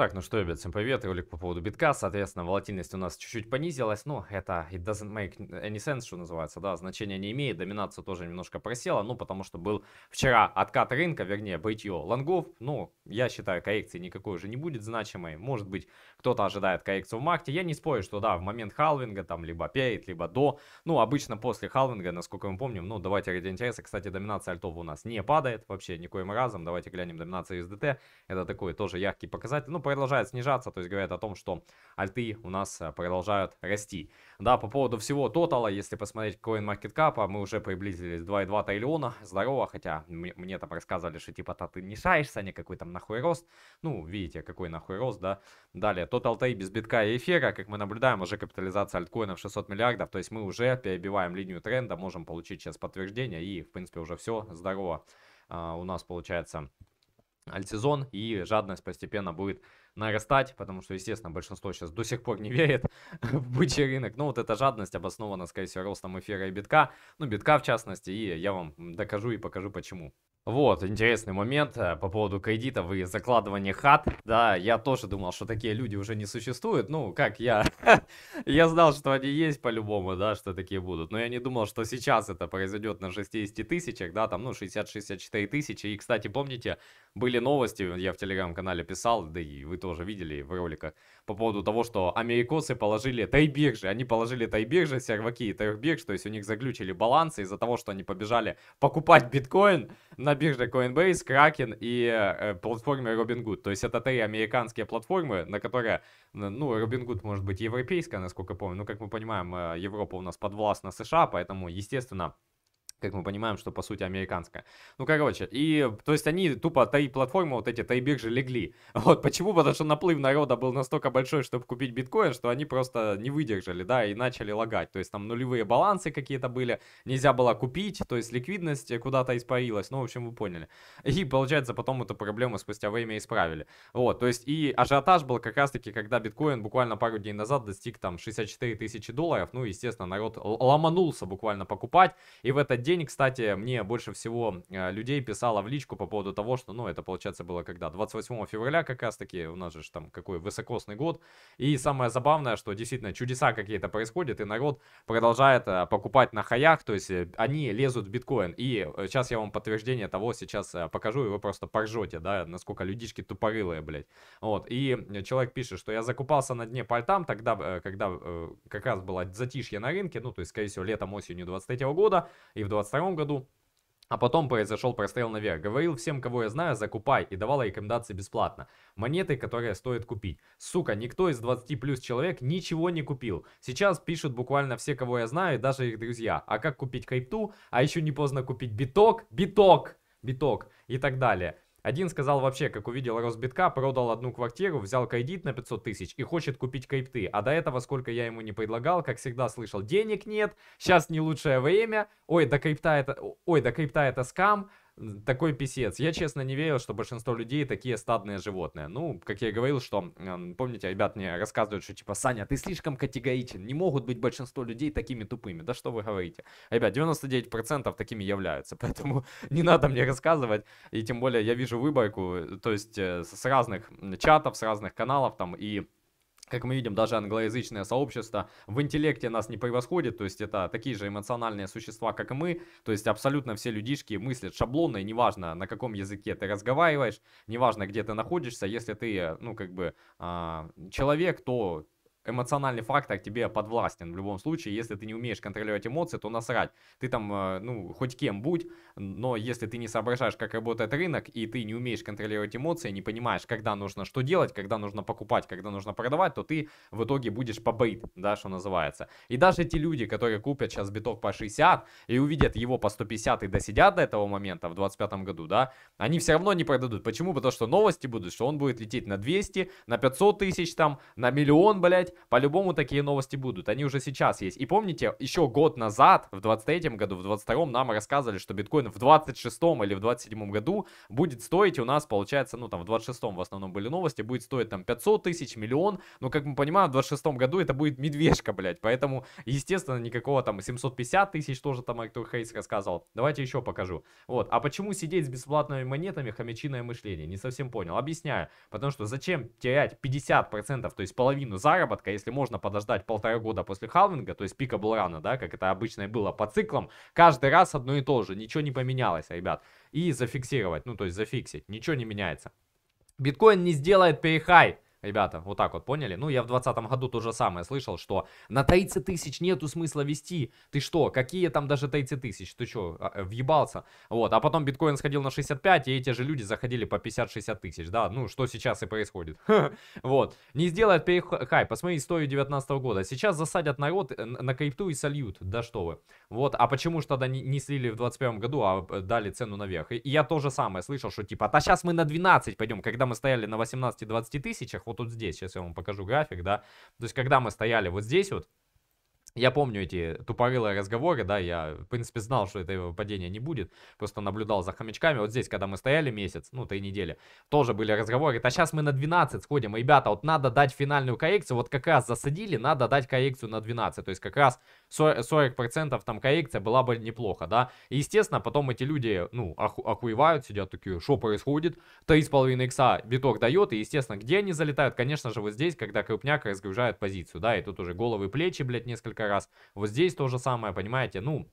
Так, ну что, ребят, всем привет, ролик по поводу битка, соответственно, волатильность у нас чуть-чуть понизилась, но это it doesn't make any sense, что называется, да, значения не имеет, доминация тоже немножко просела, ну, потому что был вчера откат рынка, вернее, бритье лонгов, ну, я считаю, коррекции никакой уже не будет значимой, может быть, кто-то ожидает коррекцию в марте, я не спорю, что, да, в момент халвинга, там, либо перед, либо до, ну, обычно после халвинга, насколько мы помним, ну, давайте ради интереса, кстати, доминация альтов у нас не падает вообще никоим разом, давайте глянем доминацию USDT, это такой тоже яркий показатель, ну, продолжает снижаться, то есть говорят о том, что альты у нас э, продолжают расти. Да, по поводу всего тотала, если посмотреть CoinMarketCap, а, мы уже приблизились 2,2 триллиона, здорово, хотя мне, там рассказывали, что типа то ты а не шаешься, не там нахуй рост, ну, видите, какой нахуй рост, да. Далее, Total Тай без битка и эфира, как мы наблюдаем, уже капитализация альткоинов 600 миллиардов, то есть мы уже перебиваем линию тренда, можем получить сейчас подтверждение и, в принципе, уже все, здорово. Uh, у нас получается альтсезон и жадность постепенно будет нарастать, потому что, естественно, большинство сейчас до сих пор не верит в бычий рынок. Но ну, вот эта жадность обоснована, скорее всего, ростом эфира и битка, ну, битка в частности, и я вам докажу и покажу почему. Вот, интересный момент э, по поводу кредитов и закладывания хат. Да, я тоже думал, что такие люди уже не существуют. Ну, как я... я знал, что они есть по-любому, да, что такие будут. Но я не думал, что сейчас это произойдет на 60 тысячах, да, там, ну, 60-64 тысячи. И, кстати, помните, были новости, я в телеграм-канале писал, да и вы тоже видели в роликах, по поводу того, что америкосы положили тайбег же, они положили тайбег же, серваки и тайбег, то есть у них заглючили балансы из-за того, что они побежали покупать биткоин на бирже Coinbase, Kraken и э, платформе Robinhood. То есть это три американские платформы, на которые, ну, Robinhood может быть европейская, насколько помню, но, как мы понимаем, э, Европа у нас подвластна США, поэтому, естественно, как мы понимаем, что по сути американская. Ну, короче, и то есть они тупо тай платформы вот эти биржи легли. Вот почему? Потому что наплыв народа был настолько большой, чтобы купить биткоин, что они просто не выдержали, да, и начали лагать. То есть там нулевые балансы какие-то были, нельзя было купить, то есть ликвидность куда-то испарилась. Ну, в общем, вы поняли. И получается, потом эту проблему спустя время исправили. Вот, то есть и ажиотаж был как раз-таки, когда биткоин буквально пару дней назад достиг там 64 тысячи долларов. Ну, естественно, народ ломанулся буквально покупать, и в этот день день, кстати, мне больше всего э, людей писало в личку по поводу того, что, ну, это, получается, было когда? 28 февраля как раз-таки, у нас же там какой высокосный год. И самое забавное, что действительно чудеса какие-то происходят, и народ продолжает э, покупать на хаях, то есть э, они лезут в биткоин. И сейчас я вам подтверждение того сейчас покажу, и вы просто поржете, да, насколько людишки тупорылые, блядь. Вот, и человек пишет, что я закупался на дне пальтам тогда, когда как раз было затишье на рынке, ну, то есть, скорее всего, летом-осенью 23 года, и в 20 2022 году, а потом произошел прострел наверх. Говорил всем, кого я знаю, закупай. И давал рекомендации бесплатно. Монеты, которые стоит купить. Сука, никто из 20 плюс человек ничего не купил. Сейчас пишут буквально все, кого я знаю, и даже их друзья. А как купить крипту? А еще не поздно купить биток. Биток! Биток. И так далее. Один сказал вообще, как увидел рост битка, продал одну квартиру, взял кредит на 500 тысяч и хочет купить крипты. А до этого, сколько я ему не предлагал, как всегда слышал, денег нет, сейчас не лучшее время, ой, да крипта это, ой, да крипта это скам, такой писец. Я, честно, не верил, что большинство людей такие стадные животные. Ну, как я и говорил, что, помните, ребят мне рассказывают, что типа, Саня, ты слишком категоричен, не могут быть большинство людей такими тупыми. Да что вы говорите? Ребят, 99% такими являются, поэтому не надо мне рассказывать. И тем более я вижу выборку, э, то есть э, с разных чатов, с разных каналов там и как мы видим, даже англоязычное сообщество в интеллекте нас не превосходит, то есть это такие же эмоциональные существа, как и мы, то есть абсолютно все людишки мыслят шаблонно, и неважно, на каком языке ты разговариваешь, неважно, где ты находишься, если ты, ну, как бы, э, человек, то эмоциональный фактор тебе подвластен в любом случае. Если ты не умеешь контролировать эмоции, то насрать. Ты там, э, ну, хоть кем будь, но если ты не соображаешь, как работает рынок, и ты не умеешь контролировать эмоции, не понимаешь, когда нужно что делать, когда нужно покупать, когда нужно продавать, то ты в итоге будешь побейт, да, что называется. И даже те люди, которые купят сейчас биток по 60 и увидят его по 150 и досидят до этого момента в 25 году, да, они все равно не продадут. Почему? Потому что новости будут, что он будет лететь на 200, на 500 тысяч там, на миллион, блядь, лет, по-любому такие новости будут, они уже сейчас есть. И помните, еще год назад, в 23 году, в 22-м нам рассказывали, что биткоин в 26-м или в 27-м году будет стоить у нас, получается, ну там в 26-м в основном были новости, будет стоить там 500 тысяч, миллион, но как мы понимаем, в 26-м году это будет медвежка, блядь, поэтому, естественно, никакого там 750 тысяч тоже там Артур Хейс рассказывал. Давайте еще покажу. Вот, а почему сидеть с бесплатными монетами хомячиное мышление? Не совсем понял, объясняю. Потому что зачем терять 50%, то есть половину заработка, сладко, а если можно подождать полтора года после халвинга, то есть пика был рано, да, как это обычно и было по циклам, каждый раз одно и то же, ничего не поменялось, ребят, и зафиксировать, ну то есть зафиксить, ничего не меняется. Биткоин не сделает перехай, Ребята, вот так вот, поняли? Ну, я в 2020 году то же самое слышал, что на 30 тысяч нету смысла вести. Ты что, какие там даже 30 тысяч? Ты что, а, э, въебался? Вот, а потом биткоин сходил на 65, и эти же люди заходили по 50-60 тысяч, да? Ну, что сейчас и происходит. Вот, не сделает Хай, посмотри историю 2019 года. Сейчас засадят народ э, на крипту и сольют, да что вы. Вот, а почему же тогда не слили в 2021 году, а э, дали цену наверх? И я то же самое слышал, что типа, а сейчас мы на 12 пойдем, когда мы стояли на 18-20 тысячах, вот, вот здесь. Сейчас я вам покажу график, да. То есть, когда мы стояли вот здесь вот, я помню эти тупорылые разговоры, да, я, в принципе, знал, что этого падения не будет, просто наблюдал за хомячками. Вот здесь, когда мы стояли месяц, ну, три недели, тоже были разговоры, а сейчас мы на 12 сходим, ребята, вот надо дать финальную коррекцию, вот как раз засадили, надо дать коррекцию на 12, то есть как раз 40%, 40 там коррекция была бы неплохо, да. И, естественно, потом эти люди, ну, оху охуевают, сидят такие, что происходит, 3,5 икса биток дает, и, естественно, где они залетают? Конечно же, вот здесь, когда крупняк разгружает позицию, да, и тут уже головы, плечи, блядь, несколько несколько раз. Вот здесь то же самое, понимаете, ну...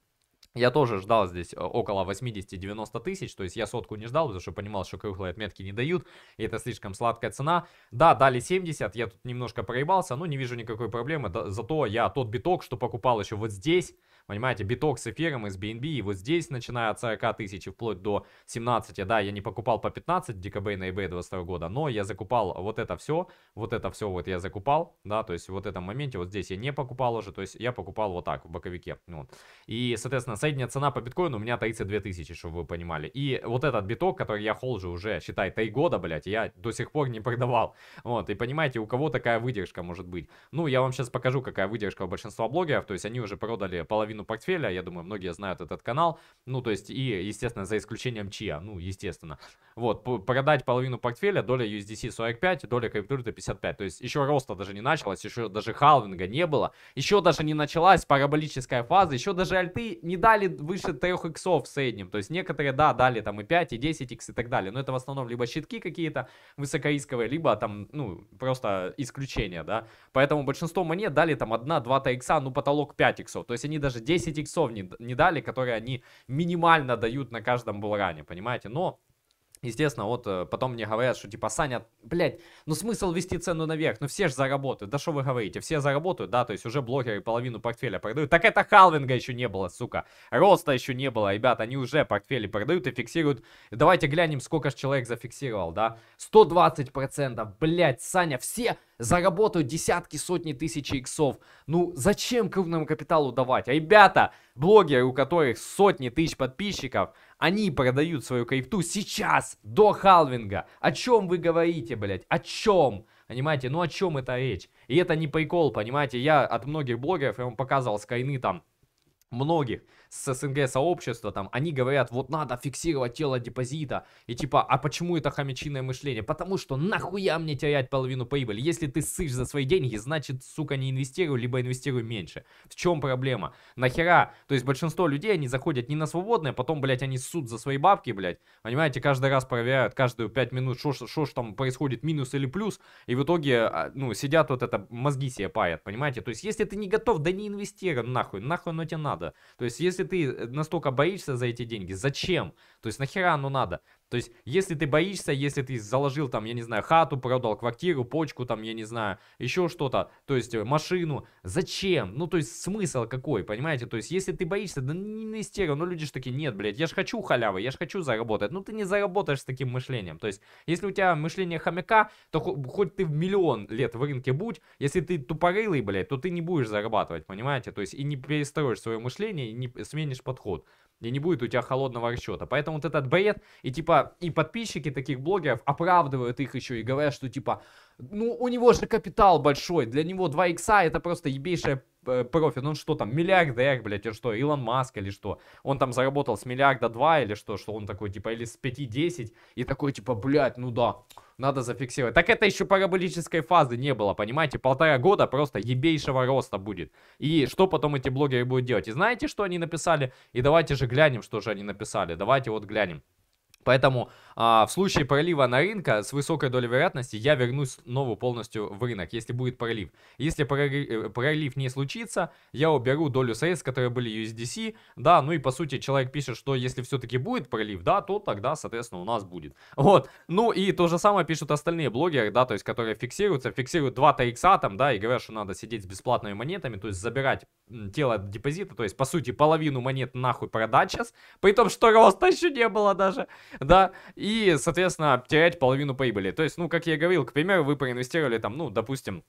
Я тоже ждал здесь э, около 80-90 тысяч, то есть я сотку не ждал, потому что понимал, что круглые отметки не дают, и это слишком сладкая цена. Да, дали 70, я тут немножко проебался, но не вижу никакой проблемы, да, зато я тот биток, что покупал еще вот здесь, Понимаете, биток с эфиром из BNB, и вот здесь, начиная от 40 тысяч вплоть до 17, да, я не покупал по 15 ДКБ на eBay 22 года, но я закупал вот это все, вот это все вот я закупал, да, то есть вот в этом моменте, вот здесь я не покупал уже, то есть я покупал вот так, в боковике, вот. И, соответственно, средняя цена по биткоину у меня 32 тысячи, чтобы вы понимали. И вот этот биток, который я холжу уже, считай, 3 года, блядь, я до сих пор не продавал, вот, и понимаете, у кого такая выдержка может быть? Ну, я вам сейчас покажу, какая выдержка у большинства блогеров, то есть они уже продали половину Екатерину Портфеля, а я думаю, многие знают этот канал, ну, то есть, и, естественно, за исключением ЧИА, ну, естественно. Вот, продать половину портфеля, доля USDC 45, доля криптовалюты 55, то есть, еще роста даже не началось, еще даже халвинга не было, еще даже не началась параболическая фаза, еще даже альты не дали выше 3 иксов в среднем, то есть, некоторые, да, дали там и 5, и 10 икс и так далее, но это в основном либо щитки какие-то высокорисковые, либо там, ну, просто исключения, да, поэтому большинство монет дали там 1-2 икса, ну, потолок 5 иксов, то есть, они даже 10 иксов не, не дали, которые они минимально дают на каждом булране, понимаете? Но Естественно, вот э, потом мне говорят, что типа, Саня, блядь, ну смысл вести цену наверх, ну все же заработают, да что вы говорите, все заработают, да, то есть уже блогеры половину портфеля продают, так это халвинга еще не было, сука, роста еще не было, ребят, они уже портфели продают и фиксируют, давайте глянем, сколько человек зафиксировал, да, 120%, блядь, Саня, все заработают десятки, сотни тысяч иксов, ну зачем крупному капиталу давать, ребята, блогеры, у которых сотни тысяч подписчиков, они продают свою крипту сейчас, до халвинга. О чем вы говорите, блядь? О чем? Понимаете, ну о чем это речь? И это не прикол, понимаете? Я от многих блогеров, я вам показывал скайны там, многих, с СНГ сообщества, там, они говорят, вот надо фиксировать тело депозита. И типа, а почему это хомячиное мышление? Потому что нахуя мне терять половину прибыли? Если ты сышь за свои деньги, значит, сука, не инвестирую, либо инвестирую меньше. В чем проблема? Нахера? То есть большинство людей, они заходят не на свободное, потом, блядь, они суд за свои бабки, блядь. Понимаете, каждый раз проверяют, каждую 5 минут, что ж там происходит, минус или плюс. И в итоге, а, ну, сидят вот это, мозги себе паят, понимаете? То есть если ты не готов, да не инвестируй нахуй, нахуй но тебе надо. То есть если если ты э, настолько боишься за эти деньги, зачем? То есть нахера оно надо? То есть, если ты боишься, если ты заложил там, я не знаю, хату, продал квартиру, почку там, я не знаю, еще что-то, то есть э, машину, зачем? Ну, то есть, смысл какой, понимаете? То есть, если ты боишься, да не на истерию, но люди же такие, нет, блядь, я же хочу халявы, я же хочу заработать. Ну, ты не заработаешь с таким мышлением. То есть, если у тебя мышление хомяка, то хоть ты в миллион лет в рынке будь, если ты тупорылый, блядь, то ты не будешь зарабатывать, понимаете? То есть, и не перестроишь свое мышление, и не сменишь подход. И не будет у тебя холодного расчета. Поэтому вот этот бред, и типа, и подписчики таких блогеров оправдывают их еще и говорят, что типа, ну у него же капитал большой, для него 2 икса это просто ебейшая э, профит. Он что там, миллиардер, блядь, или что, Илон Маск или что? Он там заработал с миллиарда 2 или что, что он такой типа, или с 5-10, и такой типа, блядь, ну да, надо зафиксировать. Так это еще параболической фазы не было, понимаете? Полтора года просто ебейшего роста будет. И что потом эти блогеры будут делать? И знаете, что они написали? И давайте же глянем, что же они написали. Давайте вот глянем. Поэтому а, в случае пролива на рынка с высокой долей вероятности я вернусь снова полностью в рынок, если будет пролив. Если э, пролив не случится, я уберу долю средств, которые были USDC, да, ну и по сути человек пишет, что если все-таки будет пролив, да, то тогда, соответственно, у нас будет. Вот, ну и то же самое пишут остальные блогеры, да, то есть которые фиксируются, фиксируют 2-3 икса там, да, и говорят, что надо сидеть с бесплатными монетами, то есть забирать тело депозита, то есть по сути половину монет нахуй продать сейчас, при том, что роста еще не было даже, да, и, соответственно, терять половину прибыли. То есть, ну, как я говорил, к примеру, вы проинвестировали там, ну, допустим,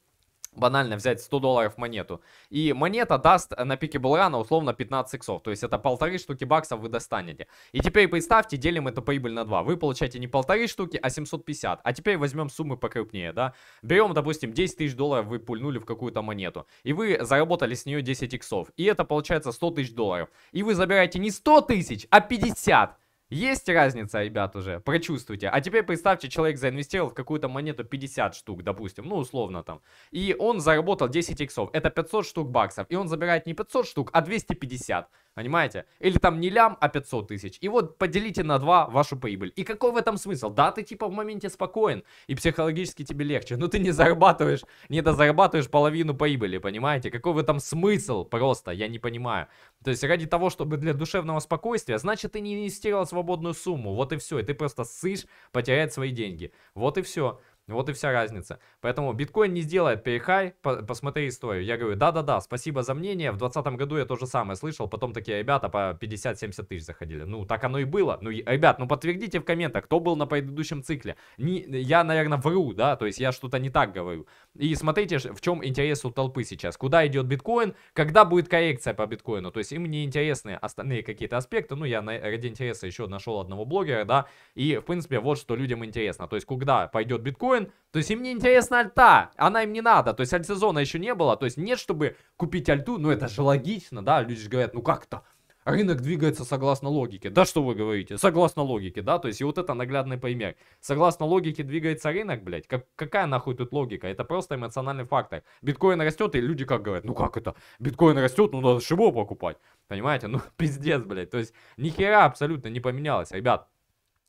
банально взять 100 долларов монету. И монета даст на пике булрана условно 15 иксов. То есть это полторы штуки баксов вы достанете. И теперь представьте, делим эту прибыль на 2. Вы получаете не полторы штуки, а 750. А теперь возьмем суммы покрупнее, да. Берем, допустим, 10 тысяч долларов вы пульнули в какую-то монету. И вы заработали с нее 10 иксов. И это получается 100 тысяч долларов. И вы забираете не 100 тысяч, а 50. Есть разница, ребят, уже, прочувствуйте. А теперь представьте, человек заинвестировал в какую-то монету 50 штук, допустим, ну, условно там. И он заработал 10 иксов, это 500 штук баксов. И он забирает не 500 штук, а 250. Понимаете? Или там не лям, а 500 тысяч. И вот поделите на 2 вашу прибыль. И какой в этом смысл? Да, ты типа в моменте спокоен, и психологически тебе легче. Но ты не зарабатываешь, не дозарабатываешь половину прибыли, понимаете? Какой в этом смысл просто? Я не понимаю. То есть ради того, чтобы для душевного спокойствия, значит ты не инвестировал свободную сумму. Вот и все. И ты просто сышь потерять свои деньги. Вот и все. Вот и вся разница. Поэтому биткоин не сделает перехай, по посмотри историю. Я говорю, да-да-да, спасибо за мнение, в 2020 году я то же самое слышал, потом такие ребята по 50-70 тысяч заходили. Ну, так оно и было. Ну, ребят, ну подтвердите в комментах, кто был на предыдущем цикле. Не, я, наверное, вру, да, то есть я что-то не так говорю. И смотрите, в чем интерес у толпы сейчас. Куда идет биткоин, когда будет коррекция по биткоину. То есть им не интересны остальные какие-то аспекты. Ну, я на, ради интереса еще нашел одного блогера, да. И, в принципе, вот что людям интересно. То есть куда пойдет биткоин. То есть им не интересна альта. Она им не надо. То есть альтсезона еще не было. То есть нет, чтобы купить альту. Ну, это же логично, да. Люди же говорят, ну как-то а рынок двигается согласно логике. Да что вы говорите? Согласно логике, да? То есть, и вот это наглядный пример. Согласно логике двигается рынок, блядь. Как, какая нахуй тут логика? Это просто эмоциональный фактор. Биткоин растет, и люди как говорят, ну как это? Биткоин растет, ну надо его покупать? Понимаете? Ну пиздец, блядь. То есть, нихера абсолютно не поменялось, ребят.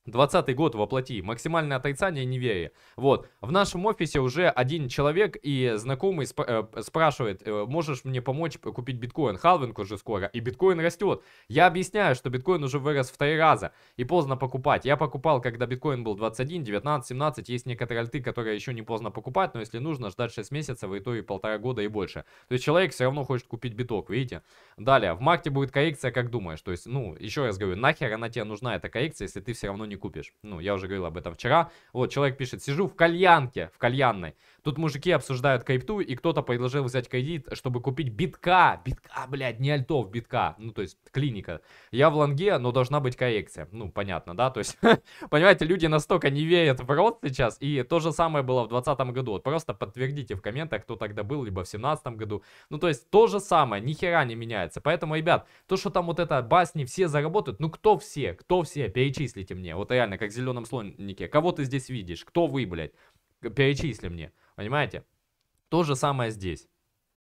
20 год воплоти, максимальное отрицание неверия. Вот, в нашем офисе уже один человек и знакомый сп э, спрашивает, э, можешь мне помочь купить биткоин? Халвинг уже скоро, и биткоин растет. Я объясняю, что биткоин уже вырос в три раза, и поздно покупать. Я покупал, когда биткоин был 21, 19, 17, есть некоторые альты, которые еще не поздно покупать, но если нужно, ждать 6 месяцев, и то и полтора года и больше. То есть человек все равно хочет купить биток, видите? Далее, в марте будет коррекция, как думаешь? То есть, ну, еще раз говорю, нахер она тебе нужна, эта коррекция, если ты все равно не купишь. Ну, я уже говорил об этом вчера. Вот, человек пишет, сижу в кальянке, в кальянной. Тут мужики обсуждают крипту, и кто-то предложил взять кредит, чтобы купить битка. Битка, блядь, не альтов, битка. Ну, то есть, клиника. Я в ланге, но должна быть коррекция. Ну, понятно, да? То есть, понимаете, люди настолько не верят в рост сейчас. И то же самое было в 2020 году. Вот просто подтвердите в комментах, кто тогда был, либо в 2017 году. Ну, то есть, то же самое, ни хера не меняется. Поэтому, ребят, то, что там вот эта басни все заработают, ну, кто все? Кто все? Перечислите мне. Вот реально, как в зеленом слонике. Кого ты здесь видишь? Кто вы, блядь? перечисли мне. Понимаете? То же самое здесь.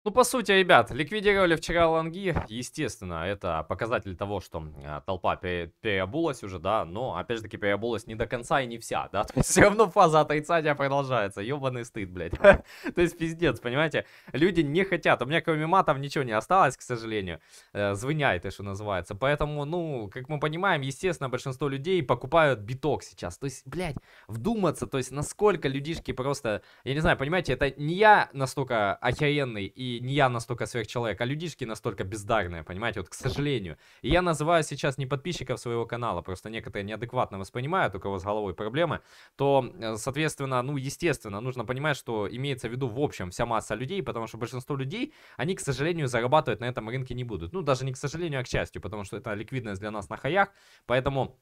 Ну, по сути, ребят, ликвидировали вчера лонги, естественно, это показатель того, что а, толпа пере переобулась уже, да, но, опять же таки, переобулась не до конца и не вся, да, то есть все равно фаза отрицания продолжается, ебаный стыд, блядь, то есть пиздец, понимаете, люди не хотят, у меня кроме матов ничего не осталось, к сожалению, э, звеняет, что называется, поэтому, ну, как мы понимаем, естественно, большинство людей покупают биток сейчас, то есть, блядь, вдуматься, то есть, насколько людишки просто, я не знаю, понимаете, это не я настолько охеренный и не я настолько сверхчеловек, а людишки настолько бездарные, понимаете, вот к сожалению. И я называю сейчас не подписчиков своего канала, просто некоторые неадекватно воспринимают, у кого с головой проблемы, то, э, соответственно, ну, естественно, нужно понимать, что имеется в виду в общем вся масса людей, потому что большинство людей, они, к сожалению, зарабатывать на этом рынке не будут. Ну, даже не к сожалению, а к счастью, потому что это ликвидность для нас на хаях, поэтому...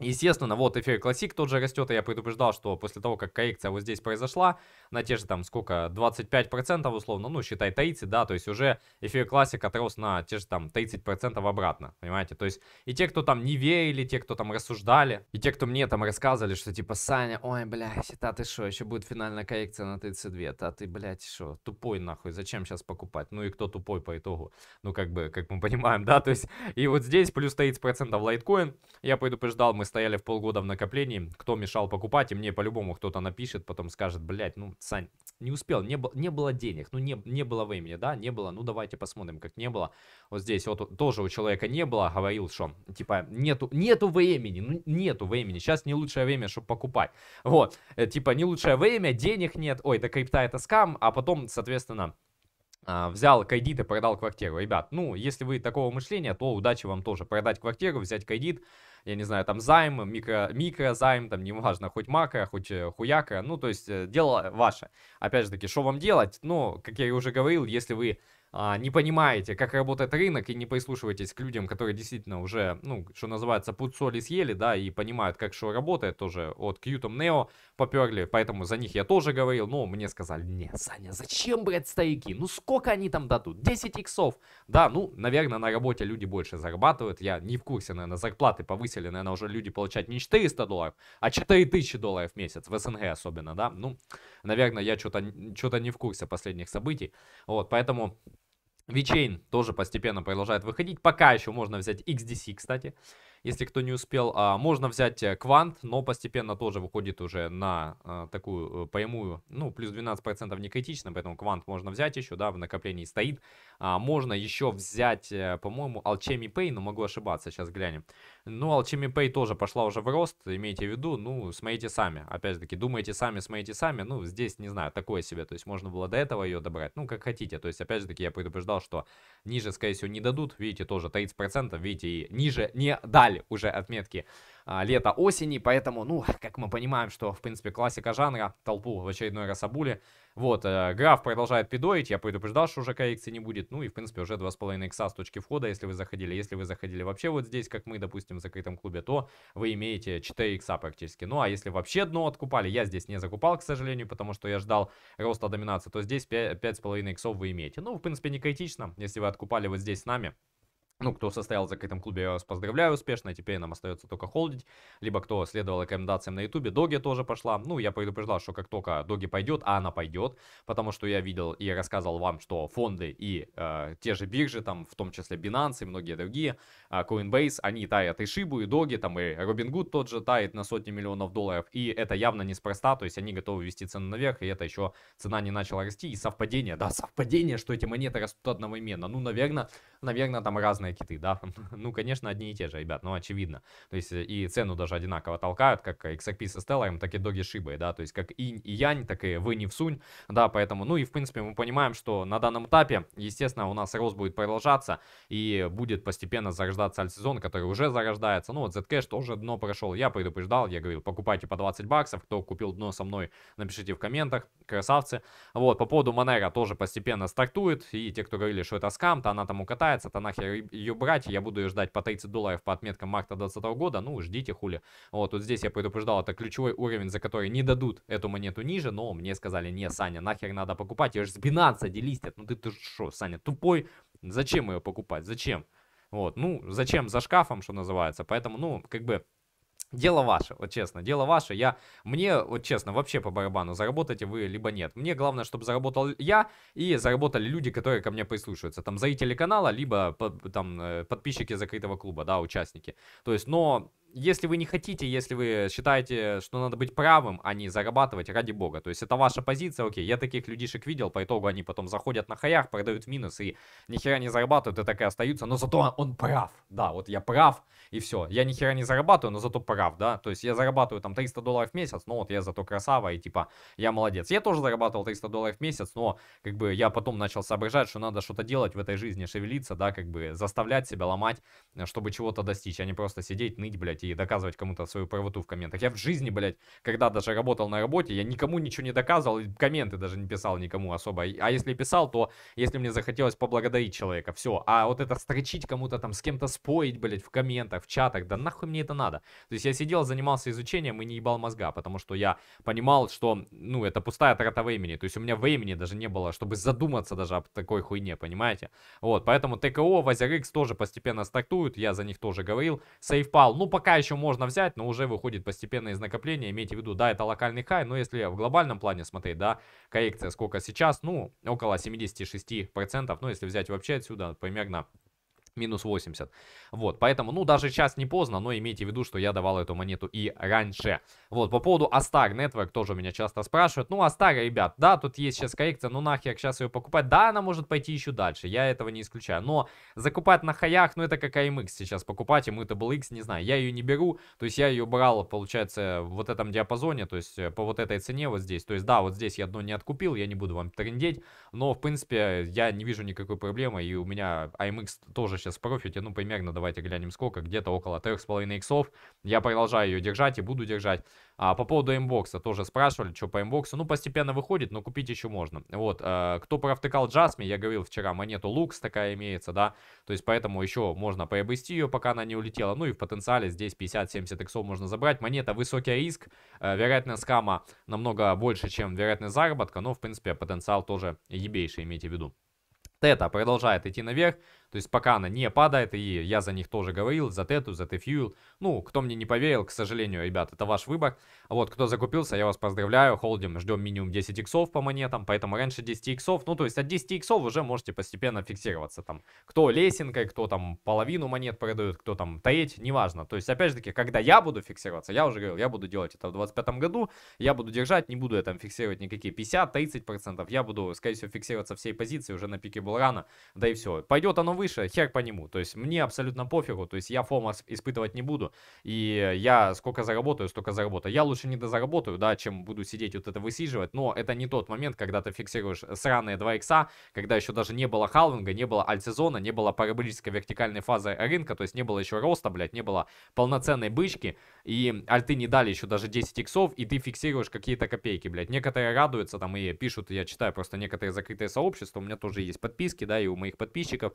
Естественно, вот эфир классик тот же растет, и я предупреждал, что после того, как коррекция вот здесь произошла, на те же там сколько, 25% условно, ну считай 30, да, то есть уже эфир классик отрос на те же там 30% обратно, понимаете, то есть и те, кто там не верили, те, кто там рассуждали, и те, кто мне там рассказывали, что типа Саня, ой, блядь, та ты что, еще будет финальная коррекция на 32, та ты, блядь, что, тупой нахуй, зачем сейчас покупать, ну и кто тупой по итогу, ну как бы, как мы понимаем, да, то есть и вот здесь плюс 30% лайткоин, я предупреждал, мы стояли в полгода в накоплении, кто мешал покупать, и мне по-любому кто-то напишет, потом скажет, блядь, ну Сань, не успел, не, не было денег, ну не, не было времени, да, не было, ну давайте посмотрим, как не было. Вот здесь вот тоже у человека не было, говорил, что типа нету, нету времени, ну нету времени, сейчас не лучшее время, чтобы покупать. Вот, э, типа не лучшее время, денег нет, ой, да крипта это скам, а потом, соответственно, а, взял кредит и продал квартиру. Ребят, ну, если вы такого мышления, то удачи вам тоже. Продать квартиру, взять кредит, я не знаю, там займ, микро, микро займ, там неважно, хоть макро, хоть э, хуяка, ну, то есть э, дело ваше. Опять же таки, что вам делать? Ну, как я и уже говорил, если вы а, не понимаете, как работает рынок, и не прислушиваетесь к людям, которые действительно уже, ну, что называется, путь соли съели, да, и понимают, как что работает, тоже от Qtum Neo поперли, поэтому за них я тоже говорил, но мне сказали, нет, Саня, зачем брать стояки, ну сколько они там дадут, 10 иксов, да, ну, наверное, на работе люди больше зарабатывают, я не в курсе, наверное, зарплаты повысили, наверное, уже люди получают не 400 долларов, а 4000 долларов в месяц, в СНГ особенно, да, ну, наверное, я что-то что не в курсе последних событий, вот, поэтому... VeChain тоже постепенно продолжает выходить. Пока еще можно взять XDC, кстати. Если кто не успел, а, можно взять э, Quant, но постепенно тоже выходит уже на э, такую э, прямую, ну, плюс 12% не критично, поэтому Quant можно взять еще, да, в накоплении стоит. А, можно еще взять, э, по-моему, Alchemy Pay, но могу ошибаться, сейчас глянем. Ну, Alchemy Pay тоже пошла уже в рост, имейте в виду, ну, смотрите сами. Опять же таки, думайте сами, смотрите сами. Ну, здесь, не знаю, такое себе. То есть, можно было до этого ее добрать, ну, как хотите. То есть, опять же таки, я предупреждал, что ниже, скорее всего, не дадут. Видите, тоже 30%, видите, и ниже не дали уже отметки а, лета-осени. Поэтому, ну, как мы понимаем, что, в принципе, классика жанра, толпу в очередной раз обули. Вот, э, граф продолжает пидорить, я предупреждал, что уже коррекции не будет. Ну и, в принципе, уже 2,5 икса с точки входа, если вы заходили. Если вы заходили вообще вот здесь, как мы, допустим, в закрытом клубе, то вы имеете 4 икса практически. Ну а если вообще дно откупали, я здесь не закупал, к сожалению, потому что я ждал роста доминации, то здесь 5,5 иксов вы имеете. Ну, в принципе, не критично, если вы откупали вот здесь с нами ну, кто состоял за каким-то клубе, я вас поздравляю успешно, теперь нам остается только холдить. Либо кто следовал рекомендациям на ютубе, Доги тоже пошла. Ну, я предупреждал, что как только Доги пойдет, а она пойдет, потому что я видел и рассказывал вам, что фонды и э, те же биржи, там, в том числе Binance и многие другие, э, Coinbase, они таят и Шибу, и Доги, там, и Robinhood тот же тает на сотни миллионов долларов, и это явно неспроста, то есть они готовы вести цену наверх, и это еще цена не начала расти, и совпадение, да, совпадение, что эти монеты растут одновременно, ну, наверное, наверное, там разные киты, да. ну, конечно, одни и те же, ребят, ну, очевидно. То есть э, и цену даже одинаково толкают, как э, XRP со Stellar, так и Доги Шибой, да. То есть как инь и янь, так и вы не в сунь, да, поэтому, ну, и, в принципе, мы понимаем, что на данном этапе, естественно, у нас рост будет продолжаться и будет постепенно зарождаться альт-сезон, который уже зарождается. Ну, вот Zcash тоже дно прошел, я предупреждал, я говорил, покупайте по 20 баксов, кто купил дно со мной, напишите в комментах, красавцы. Вот, по поводу Monero тоже постепенно стартует, и те, кто говорили, что это скам, то она там укатает, собирается, то нахер ее брать, я буду ее ждать по 30 долларов по отметкам марта 2020 года, ну, ждите хули. Вот, вот здесь я предупреждал, это ключевой уровень, за который не дадут эту монету ниже, но мне сказали, не, Саня, нахер надо покупать, ее же с Binance делистят, ну ты, ты что, Саня, тупой, зачем ее покупать, зачем? Вот, ну, зачем за шкафом, что называется, поэтому, ну, как бы, Дело ваше, вот честно, дело ваше. Я, мне, вот честно, вообще по барабану, заработаете вы либо нет. Мне главное, чтобы заработал я и заработали люди, которые ко мне прислушиваются. Там зрители канала, либо там э, подписчики закрытого клуба, да, участники. То есть, но если вы не хотите, если вы считаете, что надо быть правым, а не зарабатывать, ради бога. То есть это ваша позиция, окей, я таких людишек видел, по итогу они потом заходят на хаях, продают в минус и нихера не зарабатывают, и так и остаются, но зато он прав, да, вот я прав, и все. Я нихера не зарабатываю, но зато прав, да, то есть я зарабатываю там 300 долларов в месяц, но вот я зато красава, и типа я молодец. Я тоже зарабатывал 300 долларов в месяц, но как бы я потом начал соображать, что надо что-то делать в этой жизни, шевелиться, да, как бы заставлять себя ломать, э, чтобы чего-то достичь, а не просто сидеть, ныть, блядь, рассказывать и доказывать кому-то свою правоту в комментах. Я в жизни, блядь, когда даже работал на работе, я никому ничего не доказывал, и комменты даже не писал никому особо. А если писал, то если мне захотелось поблагодарить человека, все. А вот это строчить кому-то там, с кем-то спорить, блядь, в комментах, в чатах, да нахуй мне это надо? То есть я сидел, занимался изучением и не ебал мозга, потому что я понимал, что, ну, это пустая трата времени. То есть у меня времени даже не было, чтобы задуматься даже об такой хуйне, понимаете? Вот, поэтому ТКО, Вазерикс тоже постепенно стартуют, я за них тоже говорил. Сейфпал, ну, пока Пока еще можно взять, но уже выходит постепенно из накопления. Имейте в виду, да, это локальный хай, но если в глобальном плане смотреть, да, коррекция сколько сейчас, ну, около 76%. Ну, если взять вообще отсюда, примерно минус 80. Вот, поэтому, ну, даже сейчас не поздно, но имейте в виду, что я давал эту монету и раньше. Вот, по поводу Астар Network тоже меня часто спрашивают. Ну, Астар, ребят, да, тут есть сейчас коррекция, ну, нахер сейчас ее покупать? Да, она может пойти еще дальше, я этого не исключаю. Но закупать на хаях, ну, это как AMX эм сейчас покупать, ему это был X, не знаю, я ее не беру, то есть я ее брал, получается, в вот этом диапазоне, то есть э, по вот этой цене вот здесь. То есть, да, вот здесь я дно не откупил, я не буду вам трендеть, но, в принципе, я не вижу никакой проблемы, и у меня AMX эм тоже сейчас в профите, ну, примерно, давайте глянем сколько, где-то около 3,5 иксов. Я продолжаю ее держать и буду держать. А, по поводу имбокса тоже спрашивали, что по имбоксу. Ну, постепенно выходит, но купить еще можно. Вот, а, кто провтыкал Джасми, я говорил вчера, монету Лукс такая имеется, да. То есть, поэтому еще можно приобрести ее, пока она не улетела. Ну, и в потенциале здесь 50-70 иксов можно забрать. Монета высокий риск, а, вероятность скама намного больше, чем вероятность заработка, но, в принципе, потенциал тоже ебейший, имейте в виду. Тета продолжает идти наверх. То есть пока она не падает, и я за них тоже говорил, за Тету, за Тефьюил. Ну, кто мне не поверил, к сожалению, ребят, это ваш выбор. А вот, кто закупился, я вас поздравляю, холдим, ждем минимум 10 иксов по монетам, поэтому раньше 10 иксов, ну, то есть от 10 иксов уже можете постепенно фиксироваться там. Кто лесенкой, кто там половину монет продает, кто там таять, неважно. То есть, опять же таки, когда я буду фиксироваться, я уже говорил, я буду делать это в 25 году, я буду держать, не буду я там фиксировать никакие 50-30%, я буду, скорее всего, фиксироваться всей позиции уже на пике булрана, да и все. Пойдет оно выше, хер по нему. То есть мне абсолютно пофигу, то есть я FOMO испытывать не буду. И я сколько заработаю, столько заработаю. Я лучше не дозаработаю, да, чем буду сидеть вот это высиживать. Но это не тот момент, когда ты фиксируешь сраные 2 икса, когда еще даже не было халвинга, не было альтсезона, не было параболической вертикальной фазы рынка, то есть не было еще роста, блядь, не было полноценной бычки. И альты не дали еще даже 10 иксов, и ты фиксируешь какие-то копейки, блядь. Некоторые радуются там и пишут, я читаю просто некоторые закрытые сообщества, у меня тоже есть подписки, да, и у моих подписчиков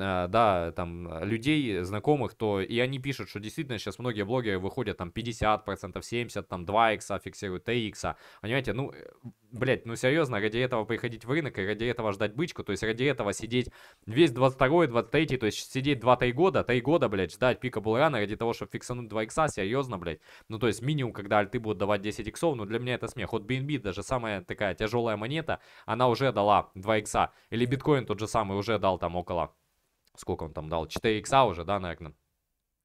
а, да, там, а, людей, э, знакомых, то и они пишут, что действительно сейчас многие блогеры выходят там 50%, 70%, там 2 икса фиксируют, 3 икса. Понимаете, ну, э, блять ну серьезно, ради этого приходить в рынок и ради этого ждать бычку, то есть ради этого сидеть весь 22 23 то есть сидеть 2-3 года, 3 года, блять ждать пика булрана ради того, чтобы фиксануть 2 икса, серьезно, блять Ну, то есть минимум, когда альты будут давать 10 иксов, ну, для меня это смех. Вот BNB, даже самая такая тяжелая монета, она уже дала 2 икса. Или биткоин тот же самый уже дал там около сколько он там дал, 4 икса уже, да, наверное,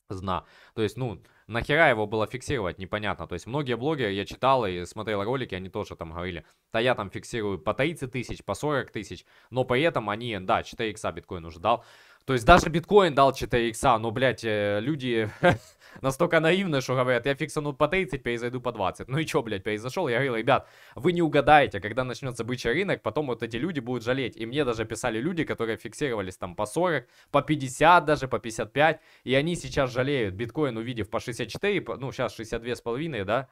зна. То есть, ну, нахера его было фиксировать, непонятно. То есть, многие блогеры, я читал и смотрел ролики, они тоже там говорили, да я там фиксирую по 30 тысяч, по 40 тысяч, но при этом они, да, 4 икса биткоин уже дал. То есть даже Биткоин дал 4 ікса, ну, блядь, э, люди настолько наивны, что говорят, я фиксану по 30, перезайду по 20. Ну и чё, блядь, перезашел? Я говорил, ребят, вы не угадаете, когда начнется бычий рынок, потом вот эти люди будут жалеть. И мне даже писали люди, которые фиксировались там по 40, по 50 даже, по 55, и они сейчас жалеют. Биткоин увидев по 64, ну сейчас 62,5, да,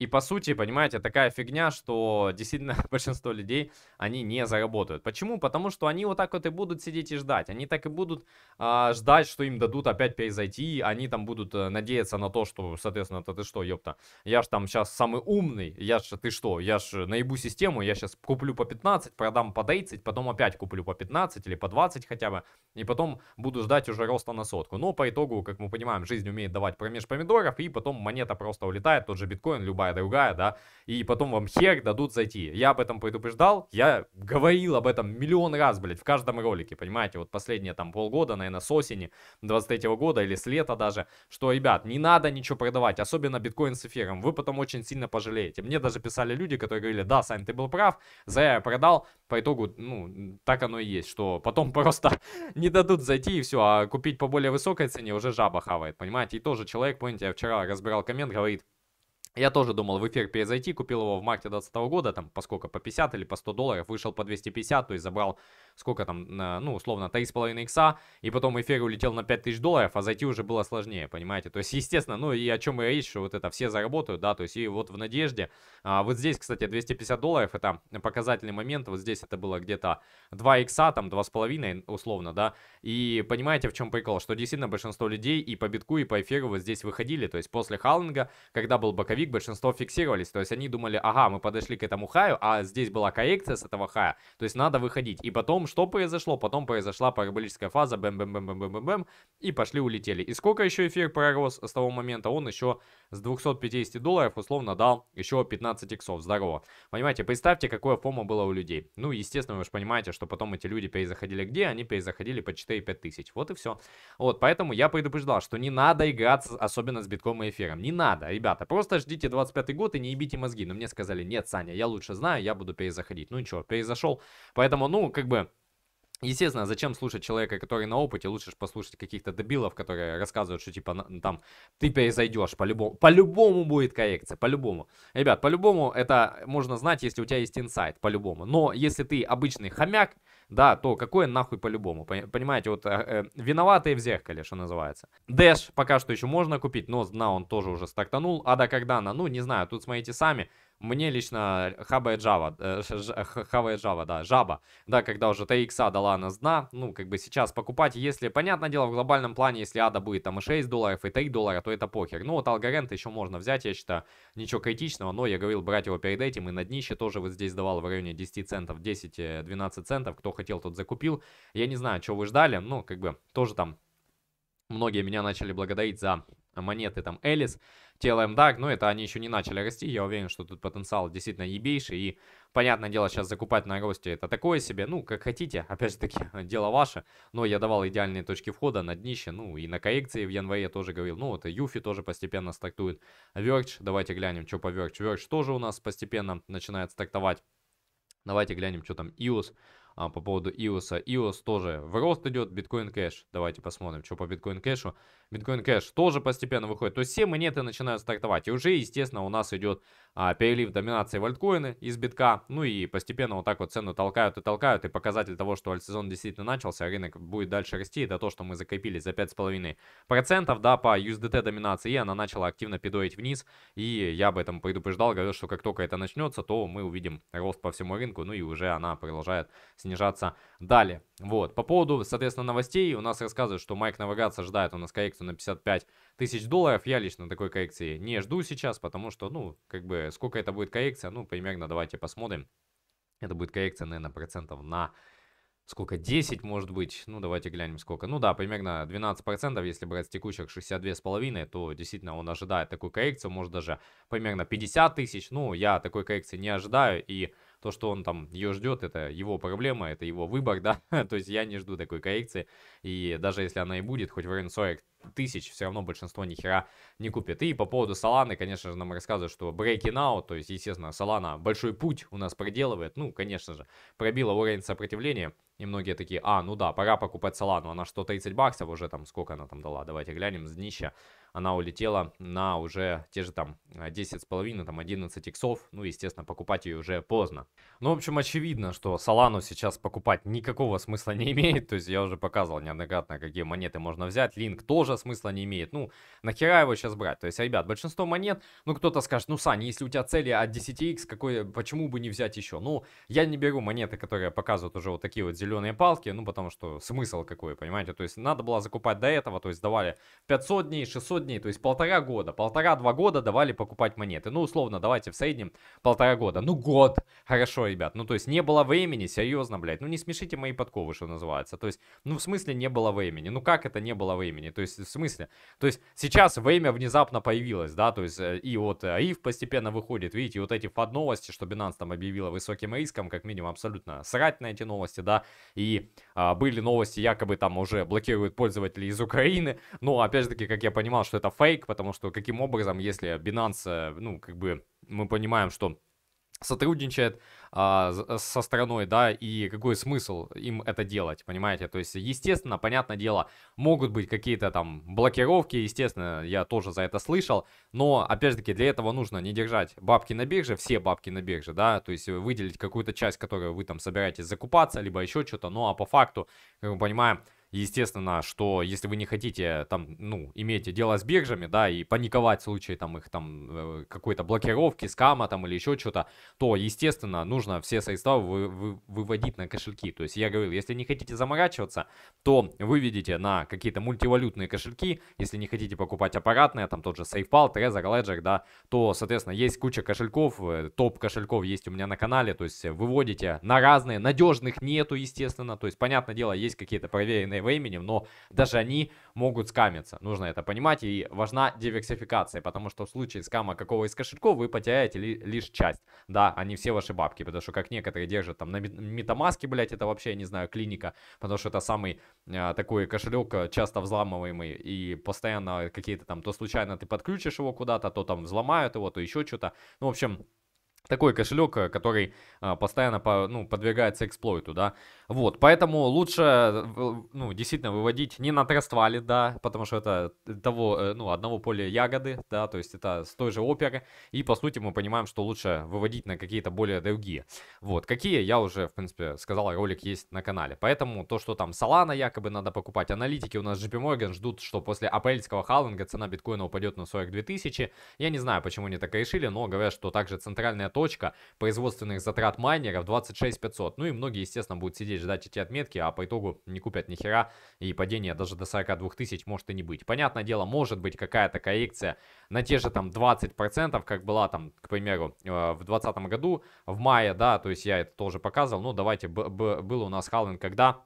и по сути, понимаете, такая фигня, что действительно большинство людей, они не заработают. Почему? Потому что они вот так вот и будут сидеть и ждать. Они так и будут э, ждать, что им дадут опять перезайти. Они там будут э, надеяться на то, что, соответственно, то ты что, ёпта, я ж там сейчас самый умный, я ж, ты что, я ж наебу систему, я сейчас куплю по 15, продам по 30, потом опять куплю по 15 или по 20 хотя бы, и потом буду ждать уже роста на сотку. Но по итогу, как мы понимаем, жизнь умеет давать промеж помидоров, и потом монета просто улетает, тот же биткоин, любая любая другая, да, и потом вам хер дадут зайти. Я об этом предупреждал, я говорил об этом миллион раз, блядь, в каждом ролике, понимаете, вот последние там полгода, наверное, с осени 23 -го года или с лета даже, что, ребят, не надо ничего продавать, особенно биткоин с эфиром, вы потом очень сильно пожалеете. Мне даже писали люди, которые говорили, да, Сань, ты был прав, за я продал, по итогу, ну, так оно и есть, что потом просто не дадут зайти и все, а купить по более высокой цене уже жаба хавает, понимаете, и тоже человек, помните, я вчера разбирал коммент, говорит, я тоже думал в эфир перезайти, купил его в марте 2020 года, там, поскольку по 50 или по 100 долларов, вышел по 250, то есть забрал сколько там, ну, условно, 3,5 икса, и потом эфир улетел на 5000 долларов, а зайти уже было сложнее, понимаете? То есть, естественно, ну и о чем и речь, что вот это все заработают, да, то есть и вот в надежде. А, вот здесь, кстати, 250 долларов, это показательный момент, вот здесь это было где-то 2 икса, там 2,5 условно, да, и понимаете, в чем прикол, что действительно большинство людей и по битку, и по эфиру вот здесь выходили, то есть после халлинга, когда был боковик, большинство фиксировались, то есть они думали, ага, мы подошли к этому хаю, а здесь была коррекция с этого хая, то есть надо выходить, и потом что произошло, потом произошла параболическая фаза, бэм-бэм-бэм-бэм-бэм-бэм, и пошли улетели. И сколько еще эфир пророс с того момента? Он еще с 250 долларов условно дал еще 15 иксов, здорово. Понимаете, представьте, какое фома было у людей. Ну, естественно, вы же понимаете, что потом эти люди перезаходили где? Они перезаходили по 4-5 тысяч, вот и все. Вот, поэтому я предупреждал, что не надо играться, особенно с битком и эфиром, не надо, ребята, просто ждите 25 год и не ебите мозги. Но мне сказали, нет, Саня, я лучше знаю, я буду перезаходить. Ну ничего, перезашел. Поэтому, ну, как бы, Естественно, а зачем слушать человека, который на опыте, лучше же послушать каких-то дебилов, которые рассказывают, что типа там ты перезайдешь по-любому. По-любому будет коррекция, по-любому. Ребят, по-любому это можно знать, если у тебя есть инсайт, по-любому. Но если ты обычный хомяк, да, то какое нахуй по-любому, понимаете, вот э, э, виноватые в зеркале, что называется. Дэш пока что еще можно купить, но на он тоже уже стартанул, а да когда она, ну не знаю, тут смотрите сами, мне лично хаба и Java, э, хаба и Java, да, жаба, да, когда уже TX дала она зна ну, как бы сейчас покупать, если, понятное дело, в глобальном плане, если ада будет там и 6 долларов, и 3 доллара, то это похер. Ну, вот алгорент еще можно взять, я считаю, ничего критичного, но я говорил брать его перед этим, и на днище тоже вот здесь давал в районе 10 центов, 10-12 э, центов, кто хотел, тот закупил. Я не знаю, что вы ждали, но как бы, тоже там многие меня начали благодарить за монеты там Элис, делаем так, но это они еще не начали расти, я уверен, что тут потенциал действительно ебейший, и, понятное дело, сейчас закупать на росте это такое себе, ну, как хотите, опять же таки, дело ваше, но я давал идеальные точки входа на днище, ну, и на коррекции в январе тоже говорил, ну, вот Юфи тоже постепенно стартует, Верч, давайте глянем, что по Верч, Верч тоже у нас постепенно начинает стартовать, давайте глянем, что там Иус, а, по поводу иоса. EOS тоже в рост идет, Bitcoin Cash, Давайте посмотрим, что по Bitcoin кэшу. Bitcoin Cash тоже постепенно выходит. То есть все монеты начинают стартовать. И уже, естественно, у нас идет а, перелив доминации в альткоины из битка, ну и постепенно вот так вот цену толкают и толкают, и показатель того, что альтсезон действительно начался, рынок будет дальше расти, это то, что мы закрепили за 5,5%, да, по USDT доминации, и она начала активно пидорить вниз, и я об этом предупреждал, говорил, что как только это начнется, то мы увидим рост по всему рынку, ну и уже она продолжает снижаться далее. Вот, по поводу, соответственно, новостей, у нас рассказывают, что Майк Навигация ожидает у нас коррекцию на 55 тысяч долларов я лично такой коррекции не жду сейчас, потому что, ну, как бы, сколько это будет коррекция, ну, примерно давайте посмотрим. Это будет коррекция, наверное, процентов на сколько, 10 может быть, ну давайте глянем сколько, ну да, примерно 12%, если брать с текущих 62,5, то действительно он ожидает такую коррекцию, может даже примерно 50 тысяч, ну я такой коррекции не ожидаю и то, что он там ее ждет, это его проблема, это его выбор, да. То есть я не жду такой коррекции. И даже если она и будет, хоть в район 40 тысяч, все равно большинство ни хера не купит. И по поводу Соланы, конечно же, нам рассказывают, что breaking out, то есть, естественно, Солана большой путь у нас проделывает. Ну, конечно же, пробила уровень сопротивления. И многие такие, а, ну да, пора покупать Солану, она что, 30 баксов уже там, сколько она там дала, давайте глянем, с днища она улетела на уже те же там 10,5, а, там 11 иксов, ну, естественно, покупать ее уже поздно. Ну, в общем, очевидно, что Solano сейчас покупать никакого смысла не имеет, то есть я уже показывал неоднократно, какие монеты можно взять, Линк тоже смысла не имеет, ну, нахера его сейчас брать, то есть, ребят, большинство монет, ну, кто-то скажет, ну, Саня, если у тебя цели от 10x, какой, почему бы не взять еще? Ну, я не беру монеты, которые показывают уже вот такие вот зеленые палки, ну, потому что смысл какой, понимаете, то есть надо было закупать до этого, то есть давали 500 дней, 600 500 дней, то есть полтора года, полтора-два года давали покупать монеты. Ну, условно, давайте в среднем полтора года. Ну, год. Хорошо, ребят. Ну, то есть не было времени, серьезно, блядь. Ну, не смешите мои подковы, что называется. То есть, ну, в смысле не было времени. Ну, как это не было времени? То есть, в смысле? То есть, сейчас время внезапно появилось, да, то есть, э, и вот РИФ э, постепенно выходит, видите, вот эти фад-новости, что Binance там объявила высоким риском, как минимум, абсолютно срать на эти новости, да, и а, были новости, якобы там уже блокируют пользователей из Украины, но, ну, опять же таки, как я понимал, что это фейк, потому что каким образом, если Binance, э, ну, как бы мы понимаем, что сотрудничает а, э, со страной, да, и какой смысл им это делать, понимаете? То есть, естественно, понятное дело, могут быть какие-то там блокировки, естественно, я тоже за это слышал, но, опять же таки, для этого нужно не держать бабки на бирже, все бабки на бирже, да, то есть выделить какую-то часть, которую вы там собираетесь закупаться, либо еще что-то, ну, а по факту, как мы понимаем, Естественно, что если вы не хотите там, ну, иметь дело с биржами, да, и паниковать в случае там их там э, какой-то блокировки, скама там или еще что-то, то, естественно, нужно все средства вы, вы, выводить на кошельки. То есть я говорил, если не хотите заморачиваться, то выведите на какие-то мультивалютные кошельки, если не хотите покупать аппаратные, там тот же SafePal, Trezor, Ledger, да, то, соответственно, есть куча кошельков, э, топ кошельков есть у меня на канале, то есть выводите на разные, надежных нету, естественно, то есть, понятное дело, есть какие-то проверенные временем, но даже они могут скамиться. Нужно это понимать, и важна диверсификация, потому что в случае скама какого из кошельков вы потеряете ли, лишь часть. Да, они все ваши бабки, потому что как некоторые держат там на метамаске, блять, это вообще, я не знаю, клиника, потому что это самый э, такой кошелек, э, часто взламываемый, и постоянно какие-то там, то случайно ты подключишь его куда-то, то там взломают его, то еще что-то. Ну, в общем, такой кошелек, э, который э, постоянно по, ну, подвергается эксплойту, да. Вот, поэтому лучше, э, ну, действительно выводить не на трест да, потому что это того, э, ну, одного поля ягоды, да, то есть это с той же оперы, и по сути мы понимаем, что лучше выводить на какие-то более другие. Вот, какие я уже, в принципе, сказал, ролик есть на канале. Поэтому то, что там Solana якобы надо покупать, аналитики у нас JP Morgan ждут, что после апрельского халвинга цена биткоина упадет на 42 тысячи. Я не знаю, почему они так решили, но говорят, что также центральная точка производственных затрат майнеров 26 500. Ну и многие, естественно, будут сидеть здесь ждать эти отметки, а по итогу не купят ни хера, и падение даже до 42 тысяч может и не быть. Понятное дело, может быть какая-то коррекция на те же там 20%, как была там, к примеру, э, в 2020 году, в мае, да, то есть я это тоже показывал, ну давайте, было у нас халвинг когда?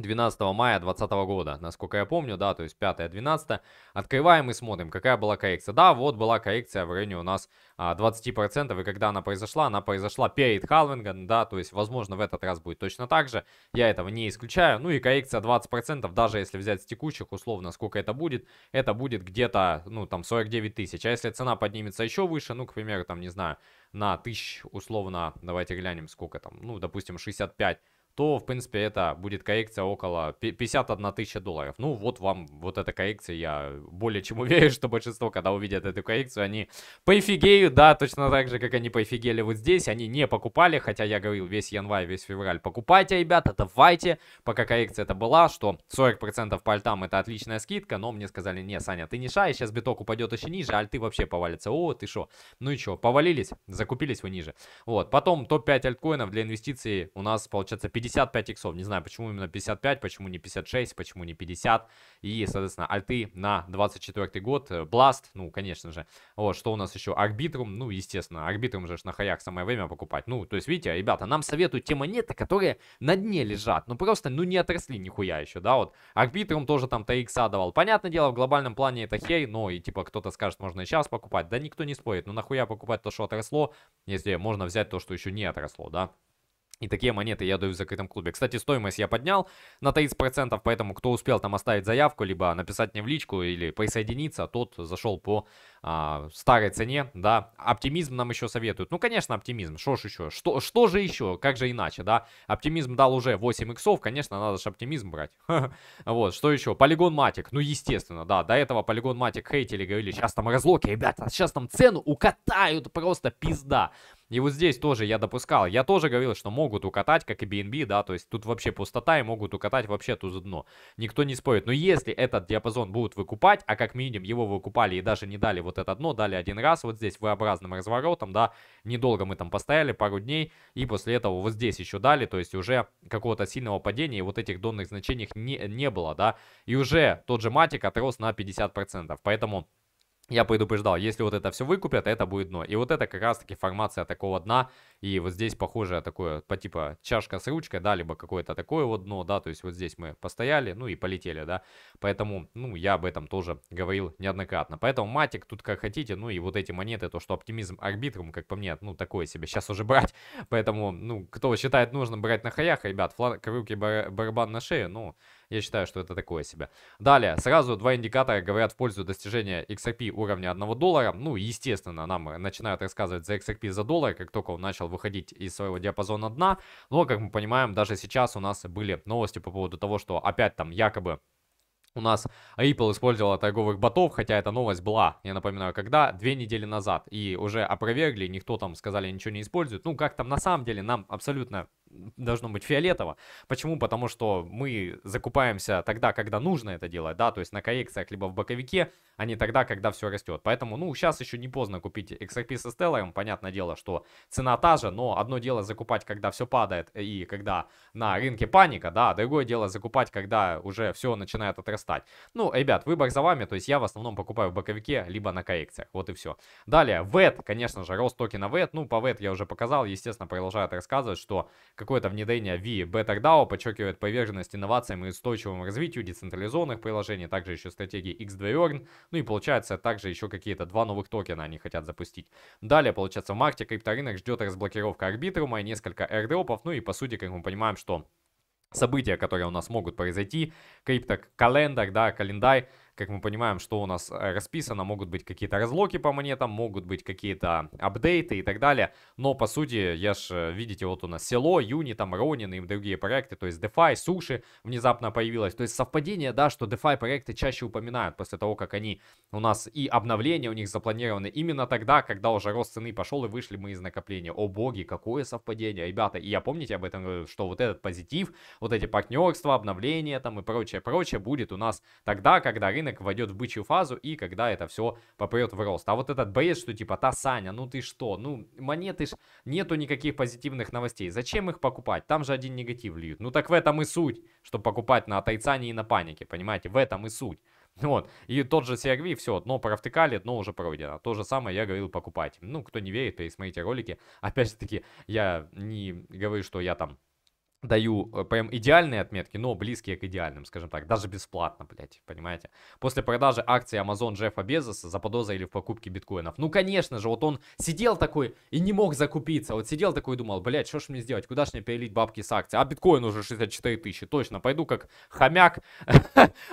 12 мая 2020 года, насколько я помню, да, то есть 5-12. Открываем и смотрим, какая была коррекция. Да, вот была коррекция в районе у нас а, 20%, и когда она произошла, она произошла перед халвингом, да, то есть, возможно, в этот раз будет точно так же, я этого не исключаю. Ну и коррекция 20%, даже если взять с текущих, условно, сколько это будет, это будет где-то, ну, там, 49 тысяч. А если цена поднимется еще выше, ну, к примеру, там, не знаю, на тысяч, условно, давайте глянем, сколько там, ну, допустим, 65 то, в принципе, это будет коррекция около 51 тысяча долларов. Ну, вот вам вот эта коррекция, я более чем уверен, что большинство, когда увидят эту коррекцию, они пофигеют, да, точно так же, как они пофигели вот здесь, они не покупали, хотя я говорил весь январь, весь февраль, покупайте, ребята, давайте, пока коррекция это была, что 40% по альтам это отличная скидка, но мне сказали, не, Саня, ты не шай, сейчас биток упадет еще ниже, а альты вообще повалятся, о, ты что? ну и что? повалились, закупились вы ниже, вот, потом топ-5 альткоинов для инвестиций у нас получается 50 55 иксов. Не знаю, почему именно 55, почему не 56, почему не 50. И, соответственно, альты на 24 год. Бласт, э, ну, конечно же. Вот, что у нас еще? Арбитрум, ну, естественно, арбитрум же на хаях самое время покупать. Ну, то есть, видите, ребята, нам советуют те монеты, которые на дне лежат. Ну, просто, ну, не отросли нихуя еще, да, вот. Арбитрум тоже там 3 икса давал. Понятное дело, в глобальном плане это хей, но и, типа, кто-то скажет, можно и сейчас покупать. Да никто не спорит, ну, нахуя покупать то, что отросло, если можно взять то, что еще не отросло, да. И такие монеты я даю в закрытом клубе. Кстати, стоимость я поднял на 30%, поэтому кто успел там оставить заявку, либо написать мне в личку или присоединиться, тот зашел по а, старой цене, да. Оптимизм нам еще советуют. Ну, конечно, оптимизм. Что ж еще? Что, что же еще? Как же иначе, да? Оптимизм дал уже 8 иксов, конечно, надо же оптимизм брать. Вот, что еще? Полигон Матик. Ну, естественно, да. До этого Полигон Матик хейтили, говорили, сейчас там разлоки, ребята, сейчас там цену укатают, просто пизда. И вот здесь тоже я допускал, я тоже говорил, что могут укатать, как и BNB, да, то есть тут вообще пустота и могут укатать вообще тут за дно. Никто не спорит. Но если этот диапазон будут выкупать, а как минимум его выкупали и даже не дали вот это дно, дали один раз вот здесь V-образным разворотом, да, недолго мы там постояли, пару дней, и после этого вот здесь еще дали, то есть уже какого-то сильного падения и вот этих донных значений не, не было, да, и уже тот же матик отрос на 50%, поэтому я предупреждал, если вот это все выкупят, это будет дно. И вот это как раз-таки формация такого дна. И вот здесь похожее такое, по типа чашка с ручкой, да, либо какое-то такое вот дно, да. То есть вот здесь мы постояли, ну и полетели, да. Поэтому, ну, я об этом тоже говорил неоднократно. Поэтому матик тут как хотите, ну и вот эти монеты, то, что оптимизм арбитрум, как по мне, ну, такое себе сейчас уже брать. Поэтому, ну, кто считает нужно брать на хаях, ребят, флаг, руки, барабан на шее, ну... Я считаю, что это такое себе. Далее, сразу два индикатора говорят в пользу достижения XRP уровня 1 доллара. Ну, естественно, нам начинают рассказывать за XRP за доллар, как только он начал выходить из своего диапазона дна. Но, как мы понимаем, даже сейчас у нас были новости по поводу того, что опять там якобы у нас Ripple использовала торговых ботов, хотя эта новость была, я напоминаю, когда? Две недели назад. И уже опровергли, никто там сказали, ничего не использует. Ну, как там на самом деле, нам абсолютно должно быть фиолетово. Почему? Потому что мы закупаемся тогда, когда нужно это делать, да, то есть на коррекциях либо в боковике, а не тогда, когда все растет. Поэтому, ну, сейчас еще не поздно купить XRP со Stellar. понятное дело, что цена та же, но одно дело закупать, когда все падает и когда на рынке паника, да, а другое дело закупать, когда уже все начинает отрастать. Ну, ребят, выбор за вами, то есть я в основном покупаю в боковике, либо на коррекциях, вот и все. Далее, VET, конечно же, рост токена VET, ну, по VET я уже показал, естественно, продолжает рассказывать, что Какое-то внедрение V Better DAO подчеркивает поверженность инновациям и устойчивому развитию децентрализованных приложений, а также еще стратегии X2 Earn, ну и получается также еще какие-то два новых токена они хотят запустить. Далее, получается, в марте крипторынок ждет разблокировка арбитрума и несколько airdropов, ну и по сути, как мы понимаем, что события, которые у нас могут произойти, крипто-календарь, да, календарь, как мы понимаем, что у нас э, расписано, могут быть какие-то разлоки по монетам, могут быть какие-то апдейты и так далее. Но по сути, я ж, э, видите, вот у нас село, Юни, там Ронин и другие проекты, то есть DeFi, Суши внезапно появилось. То есть совпадение, да, что DeFi проекты чаще упоминают после того, как они у нас и обновления у них запланированы именно тогда, когда уже рост цены пошел и вышли мы из накопления. О боги, какое совпадение, ребята. И я помните об этом э, что вот этот позитив, вот эти партнерства, обновления там и прочее, прочее будет у нас тогда, когда рынок рынок войдет в бычью фазу и когда это все попрет в рост. А вот этот бред, что типа, та Саня, ну ты что, ну монеты ж, нету никаких позитивных новостей, зачем их покупать? Там же один негатив льют. Ну так в этом и суть, что покупать на тайцане и на панике, понимаете, в этом и суть. Вот, и тот же CRV, все, дно провтыкали, дно уже пройдено. То же самое я говорил покупать. Ну, кто не верит, пересмотрите ролики. Опять же таки, я не говорю, что я там даю э, прям идеальные отметки, но близкие к идеальным, скажем так, даже бесплатно, блядь, понимаете? После продажи акций Amazon Джеффа Безоса заподозрили в покупке биткоинов. Ну, конечно же, вот он сидел такой и не мог закупиться, вот сидел такой и думал, блядь, что ж мне сделать, куда ж мне перелить бабки с акций? А биткоин уже 64 тысячи, точно, пойду как хомяк,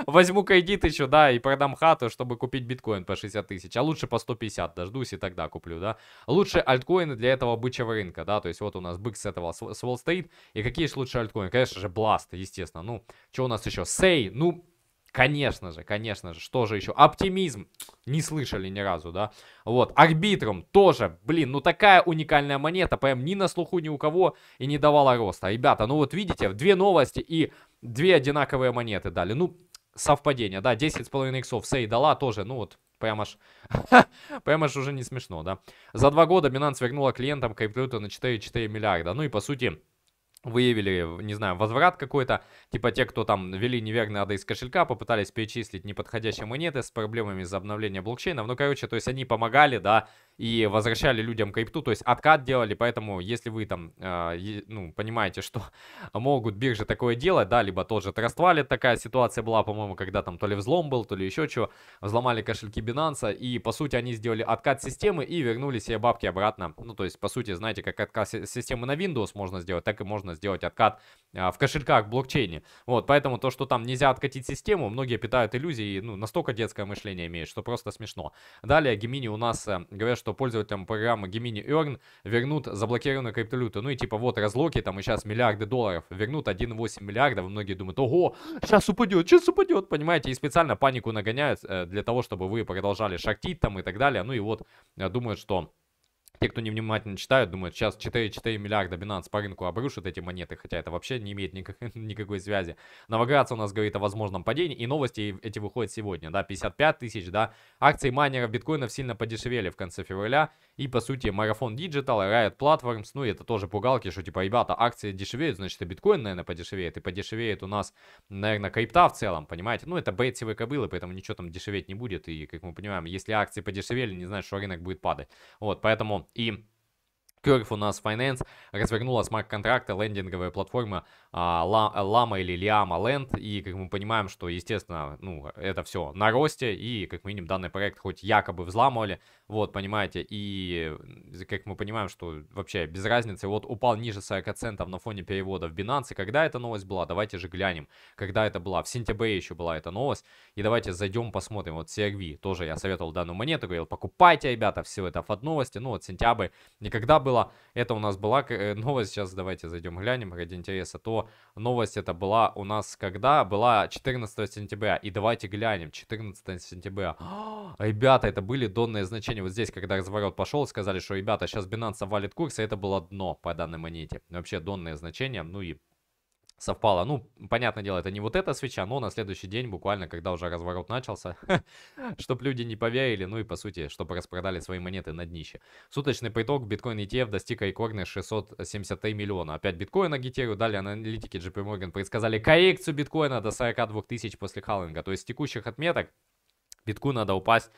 возьму кредит еще, да, и продам хату, чтобы купить биткоин по 60 тысяч, а лучше по 150, дождусь и тогда куплю, да? Лучше альткоины для этого бычьего рынка, да, то есть вот у нас бык с этого, с Уолл-стрит, и какие есть лучшие альткоины? Конечно же, Blast, естественно. Ну, что у нас еще? say, ну, конечно же, конечно же. Что же еще? Оптимизм, не слышали ни разу, да? Вот, Арбитрум тоже, блин, ну такая уникальная монета, прям ни на слуху ни у кого и не давала роста. Ребята, ну вот видите, две новости и две одинаковые монеты дали. Ну, совпадение, да, 10,5 иксов сей дала тоже, ну вот, прям аж, прям аж уже не смешно, да. За два года Binance вернула клиентам криптовалюту на 4,4 миллиарда, ну и по сути выявили, э, не знаю, возврат какой-то, типа те, кто там ввели неверный адрес кошелька, попытались перечислить неподходящие монеты с проблемами за обновление блокчейнов, ну, короче, то есть они помогали, да, и возвращали людям крипту, то есть откат делали, поэтому если вы там, э, ну, понимаете, что могут биржи такое делать, да, либо тоже же Trust Wallet, такая ситуация была, по-моему, когда там то ли взлом был, то ли еще что, взломали кошельки Binance, и, по сути, они сделали откат системы и вернули себе бабки обратно, ну, то есть, по сути, знаете, как откат системы на Windows можно сделать, так и можно сделать откат э, в кошельках в блокчейне, вот, поэтому то, что там нельзя откатить систему, многие питают иллюзии, ну, настолько детское мышление имеют, что просто смешно. Далее Гемини у нас э, говорят, что что пользователям программы Gemini Earn вернут заблокированную криптовалюту. Ну и типа вот разлоки, там и сейчас миллиарды долларов вернут 1,8 миллиардов. Многие думают, ого, сейчас упадет, сейчас упадет, понимаете? И специально панику нагоняют э, для того, чтобы вы продолжали шахтить там и так далее. Ну и вот э, думают, что те, кто невнимательно читают, думают, сейчас 4,4 миллиарда Binance по рынку обрушит эти монеты, хотя это вообще не имеет никак, никакой связи. Новоградция у нас говорит о возможном падении, и новости эти выходят сегодня, да, 55 тысяч, да. Акции майнеров биткоинов сильно подешевели в конце февраля, и, по сути, Марафон Digital, Riot Platforms, ну, и это тоже пугалки, что, типа, ребята, акции дешевеют, значит, и биткоин, наверное, подешевеет, и подешевеет у нас, наверное, крипта в целом, понимаете? Ну, это бейтсевые кобылы, поэтому ничего там дешеветь не будет, и, как мы понимаем, если акции подешевели, не значит, что рынок будет падать. Вот, поэтому и Curve у нас Finance развернула смарт-контракты, лендинговая платформа а, Лама или Лиама Ленд, и как мы понимаем, что, естественно, ну, это все на росте, и, как минимум, данный проект хоть якобы взламывали, вот, понимаете, и, как мы понимаем, что вообще без разницы, вот упал ниже 40 центов на фоне перевода в Binance, когда эта новость была, давайте же глянем, когда это была, в сентябре еще была эта новость, и давайте зайдем посмотрим, вот CRV, тоже я советовал данную монету, говорил, покупайте, ребята, все это от новости, ну, вот сентябрь, никогда было было. Это у нас была э, новость, сейчас давайте зайдем глянем ради интереса, то новость это была у нас когда? Была 14 сентября, и давайте глянем, 14 сентября. ребята, это были донные значения, вот здесь, когда разворот пошел, сказали, что, ребята, сейчас Binance валит курс, и это было дно по данной монете. Вообще, донные значения, ну и совпало. Ну, понятное дело, это не вот эта свеча, но на следующий день, буквально, когда уже разворот начался, чтобы люди не поверили, ну и, по сути, чтобы распродали свои монеты на днище. Суточный приток биткоин ETF достиг рекордных 673 миллиона. Опять биткоин агитирую, далее аналитики JP Morgan предсказали коррекцию биткоина до 42 тысяч после халлинга. То есть с текущих отметок битку надо упасть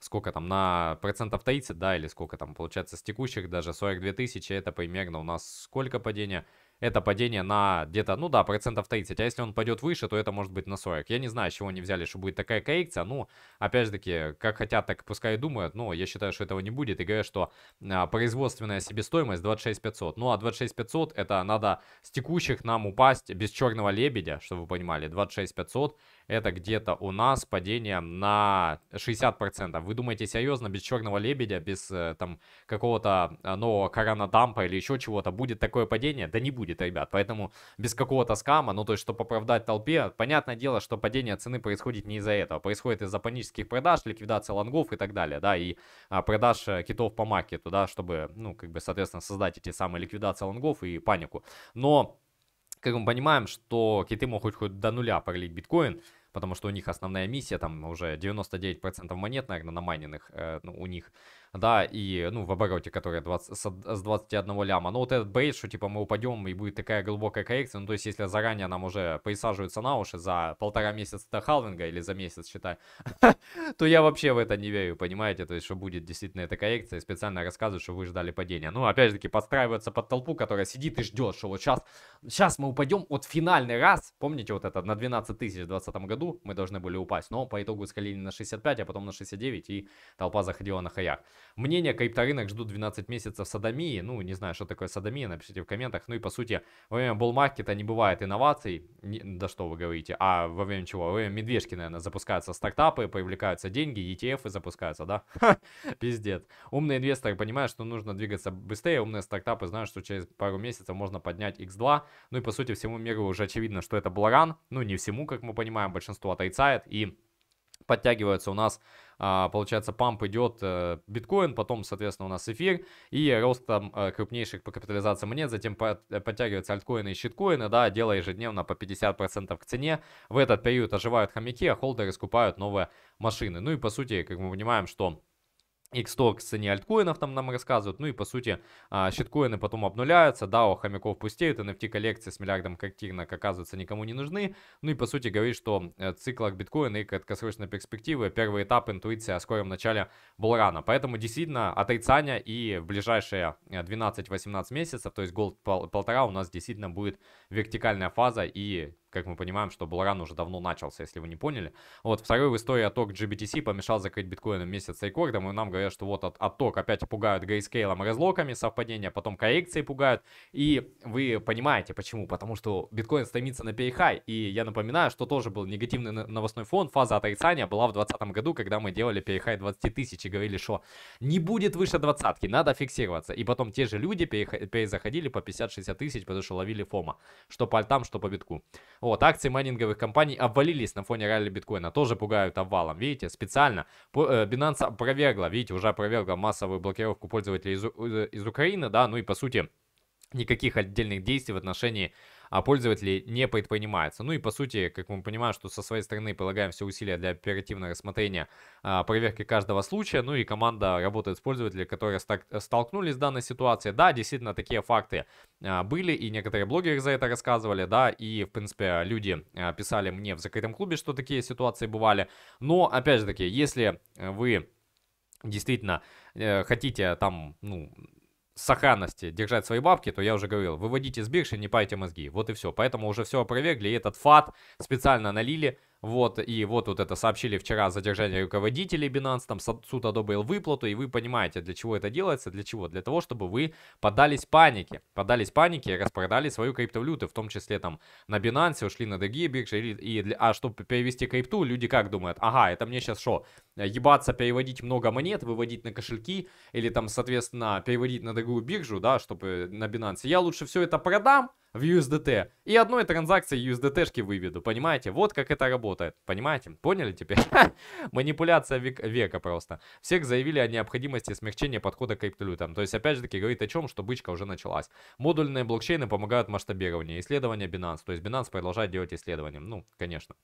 сколько там, на процентов 30, да, или сколько там, получается, с текущих даже 42 тысячи, это примерно у нас сколько падения? это падение на где-то, ну да, процентов 30. А если он пойдет выше, то это может быть на 40. Я не знаю, с чего они взяли, что будет такая коррекция. Ну, опять же таки, как хотят, так пускай и думают. Но я считаю, что этого не будет. И говорю, что а, производственная себестоимость 26 500. Ну, а 26 500 это надо с текущих нам упасть без черного лебедя, чтобы вы понимали. 26 500 это где-то у нас падение на 60%. Вы думаете, серьезно, без черного лебедя, без э, там какого-то э, нового коронадампа или еще чего-то будет такое падение? Да не будет, ребят. Поэтому без какого-то скама, ну то есть, чтобы оправдать толпе, понятное дело, что падение цены происходит не из-за этого. Происходит из-за панических продаж, ликвидации лонгов и так далее, да, и а, продаж э, китов по маркету, да, чтобы, ну, как бы, соответственно, создать эти самые ликвидации лонгов и панику. Но как мы понимаем, что киты могут хоть до нуля поголить биткоин, потому что у них основная миссия, там уже 99% монет, наверное, намайненных э, ну, у них, да, и, ну, в обороте, которая 20, с, с 21 ляма. Но вот этот бейт, что, типа, мы упадем, и будет такая глубокая коррекция, ну, то есть, если заранее нам уже присаживаются на уши за полтора месяца до халвинга, или за месяц, считай, то я вообще в это не верю, понимаете, то есть, что будет действительно эта коррекция, специально рассказывают, что вы ждали падения. Ну, опять же таки, подстраиваться под толпу, которая сидит и ждет, что вот сейчас, сейчас мы упадем, вот финальный раз, помните вот это, на 12 тысяч в 2020 году мы должны были упасть, но по итогу скалили на 65, а потом на 69, и толпа заходила на хаях. Мнение крипторынок ждут 12 месяцев садомии. Ну, не знаю, что такое садомия, напишите в комментах. Ну и по сути, во время булл не бывает инноваций. Не, да что вы говорите. А во время чего? Во время медвежки, наверное, запускаются стартапы, появляются деньги, ETF запускаются, да? Пиздец. Умные инвесторы понимают, что нужно двигаться быстрее. Умные стартапы знают, что через пару месяцев можно поднять X2. Ну и по сути всему миру уже очевидно, что это был ран. Ну не всему, как мы понимаем, большинство отрицает. И подтягиваются у нас а, получается, памп идет э, биткоин, потом, соответственно, у нас эфир, и ростом э, крупнейших по капитализации монет, затем э, подтягиваются альткоины и щиткоины, да, делая ежедневно по 50% к цене. В этот период оживают хомяки, а холдеры скупают новые машины. Ну и, по сути, как мы понимаем, что Xtalk с цене альткоинов там нам рассказывают, ну и по сути а, щиткоины потом обнуляются, да, у хомяков пустеют, NFT-коллекции с миллиардом активно, как оказывается никому не нужны, ну и по сути говорит, что э, цикл биткоина и краткосрочная перспективы, первый этап интуиции о скором начале был рано, поэтому действительно отрицание и в ближайшие 12-18 э, месяцев, то есть год полтора у нас действительно будет вертикальная фаза и как мы понимаем, что Булран уже давно начался, если вы не поняли. Вот, второй в истории отток GBTC помешал закрыть биткоином месяц рекордом, и нам говорят, что вот от, отток опять пугают грейскейлом и разлоками, совпадения, потом коррекции пугают, и вы понимаете, почему, потому что биткоин стремится на перехай, и я напоминаю, что тоже был негативный новостной фон, фаза отрицания была в 2020 году, когда мы делали перехай 20 тысяч и говорили, что не будет выше двадцатки, надо фиксироваться, и потом те же люди перех... перезаходили по 50-60 тысяч, потому что ловили фома, что по альтам, что по битку. Вот, акции майнинговых компаний обвалились на фоне ралли биткоина, тоже пугают обвалом, видите, специально. Э, Binance опровергла, видите, уже опровергла массовую блокировку пользователей из, э, из Украины, да, ну и по сути никаких отдельных действий в отношении а пользователи не предпринимаются. Ну и по сути, как мы понимаем, что со своей стороны полагаем все усилия для оперативного рассмотрения а, проверки каждого случая, ну и команда работает с пользователями, которые столкнулись с данной ситуацией. Да, действительно, такие факты а, были, и некоторые блогеры за это рассказывали, да, и, в принципе, люди а, писали мне в закрытом клубе, что такие ситуации бывали. Но, опять же таки, если вы действительно э, хотите там, ну, сохранности держать свои бабки, то я уже говорил, выводите с биржи, не пайте мозги. Вот и все. Поэтому уже все опровергли, и этот фат специально налили вот, и вот вот это сообщили вчера задержание руководителей Binance, там суд одобрил выплату, и вы понимаете, для чего это делается, для чего? Для того, чтобы вы подались панике, подались панике и распродали свою криптовалюту, в том числе там на Binance, ушли на другие биржи, и, и для, а чтобы перевести крипту, люди как думают, ага, это мне сейчас что, ебаться, переводить много монет, выводить на кошельки, или там, соответственно, переводить на другую биржу, да, чтобы на Binance, я лучше все это продам, в USDT. И одной транзакции USDT-шки выведу, понимаете? Вот как это работает, понимаете? Поняли теперь? Манипуляция век века просто. Всех заявили о необходимости смягчения подхода к криптовалютам. То есть, опять же таки, говорит о чем, что бычка уже началась. Модульные блокчейны помогают масштабированию исследования Binance. То есть, Binance продолжает делать исследования. Ну, конечно.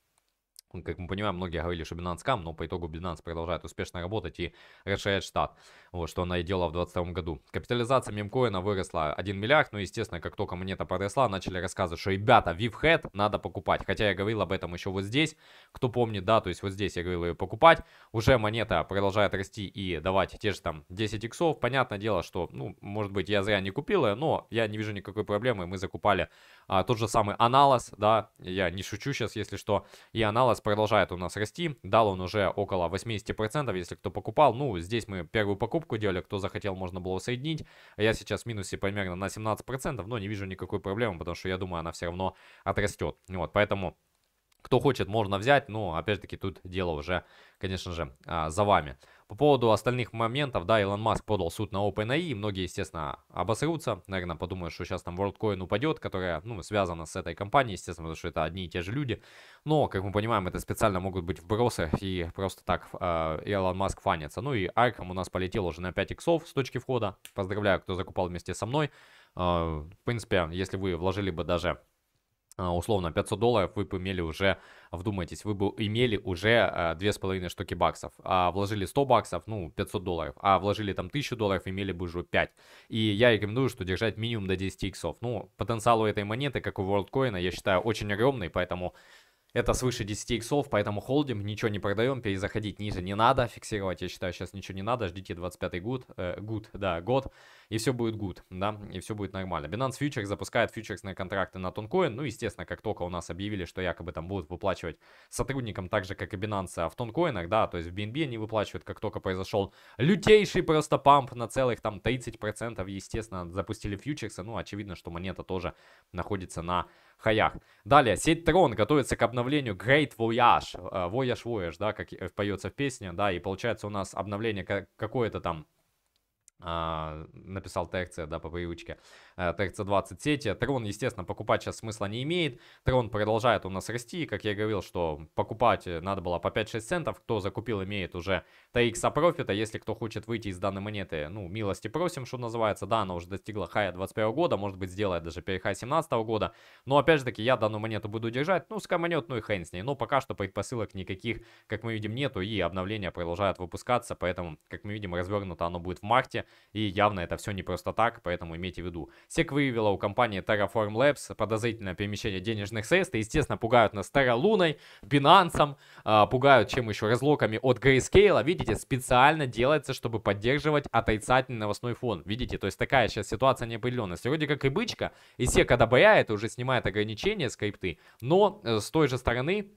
Ну, как мы понимаем, многие говорили, что Binance кам, но по итогу Binance продолжает успешно работать и расширяет штат, вот, что она и делала в 2022 году. Капитализация мемкоина выросла 1 миллиард, но, ну, естественно, как только монета подросла, начали рассказывать, что, ребята, VivHead надо покупать. Хотя я говорил об этом еще вот здесь, кто помнит, да, то есть вот здесь я говорил ее покупать. Уже монета продолжает расти и давать те же там 10 иксов. Понятное дело, что, ну, может быть, я зря не купил ее, но я не вижу никакой проблемы, мы закупали а, тот же самый Аналос, да, я не шучу сейчас, если что. И Аналос продолжает у нас расти. Дал он уже около 80%, если кто покупал. Ну, здесь мы первую покупку делали, кто захотел, можно было соединить. А я сейчас в минусе примерно на 17%, но не вижу никакой проблемы, потому что я думаю, она все равно отрастет. Вот, поэтому... Кто хочет, можно взять, но, опять-таки, же тут дело уже, конечно же, а, за вами. По поводу остальных моментов, да, Илон Маск подал суд на OpenAI, многие, естественно, обосрутся, наверное, подумают, что сейчас там WorldCoin упадет, которая, ну, связана с этой компанией, естественно, потому что это одни и те же люди, но, как мы понимаем, это специально могут быть вбросы, и просто так э, Илон Маск фанится. Ну и Arkham у нас полетел уже на 5 иксов с точки входа, поздравляю, кто закупал вместе со мной, э, в принципе, если вы вложили бы даже а, условно 500 долларов вы бы имели уже, вдумайтесь, вы бы имели уже а, две с половиной штуки баксов, а вложили 100 баксов, ну 500 долларов, а вложили там 1000 долларов, имели бы уже 5. И я рекомендую, что держать минимум до 10 иксов. Ну, потенциал у этой монеты, как у WorldCoin, я считаю, очень огромный, поэтому это свыше 10 иксов, поэтому холдим, ничего не продаем, перезаходить ниже не надо, фиксировать, я считаю, сейчас ничего не надо, ждите 25-й год, э, год, да, год, и все будет гуд, да, и все будет нормально. Binance Futures запускает фьючерсные контракты на Тонкоин, ну, естественно, как только у нас объявили, что якобы там будут выплачивать сотрудникам, так же, как и Binance, а в Тонкоинах, да, то есть в BNB они выплачивают, как только произошел лютейший просто памп на целых там 30%, естественно, запустили фьючерсы, ну, очевидно, что монета тоже находится на хаях. Далее, сеть Трон готовится к обновлению Great Voyage, э, Voyage Voyage, да, как э, поется в песне, да, и получается у нас обновление какое-то там, а, написал ТРЦ, да, по привычке. TRC-20 э, сети. Трон, естественно, покупать сейчас смысла не имеет. Трон продолжает у нас расти. Как я говорил, что покупать э, надо было по 5-6 центов. Кто закупил, имеет уже TX а профита. Если кто хочет выйти из данной монеты, ну, милости просим, что называется. Да, она уже достигла хая 21 года. Может быть, сделает даже перехай 17 года. Но, опять же таки, я данную монету буду держать. Ну, скаманет, ну и хрен с ней. Но пока что предпосылок никаких, как мы видим, нету. И обновления продолжают выпускаться. Поэтому, как мы видим, развернуто оно будет в марте. И явно это все не просто так. Поэтому имейте в виду. Сек выявила у компании Terraform Labs подозрительное перемещение денежных средств. И, естественно, пугают нас Terra Луной, Binance, а, пугают чем еще, разлоками от Grayscale. Видите, специально делается, чтобы поддерживать отрицательный новостной фон. Видите, то есть такая сейчас ситуация неопределенности. Вроде как и бычка, и SEC одобряет, уже снимает ограничения скрипты, но э, с той же стороны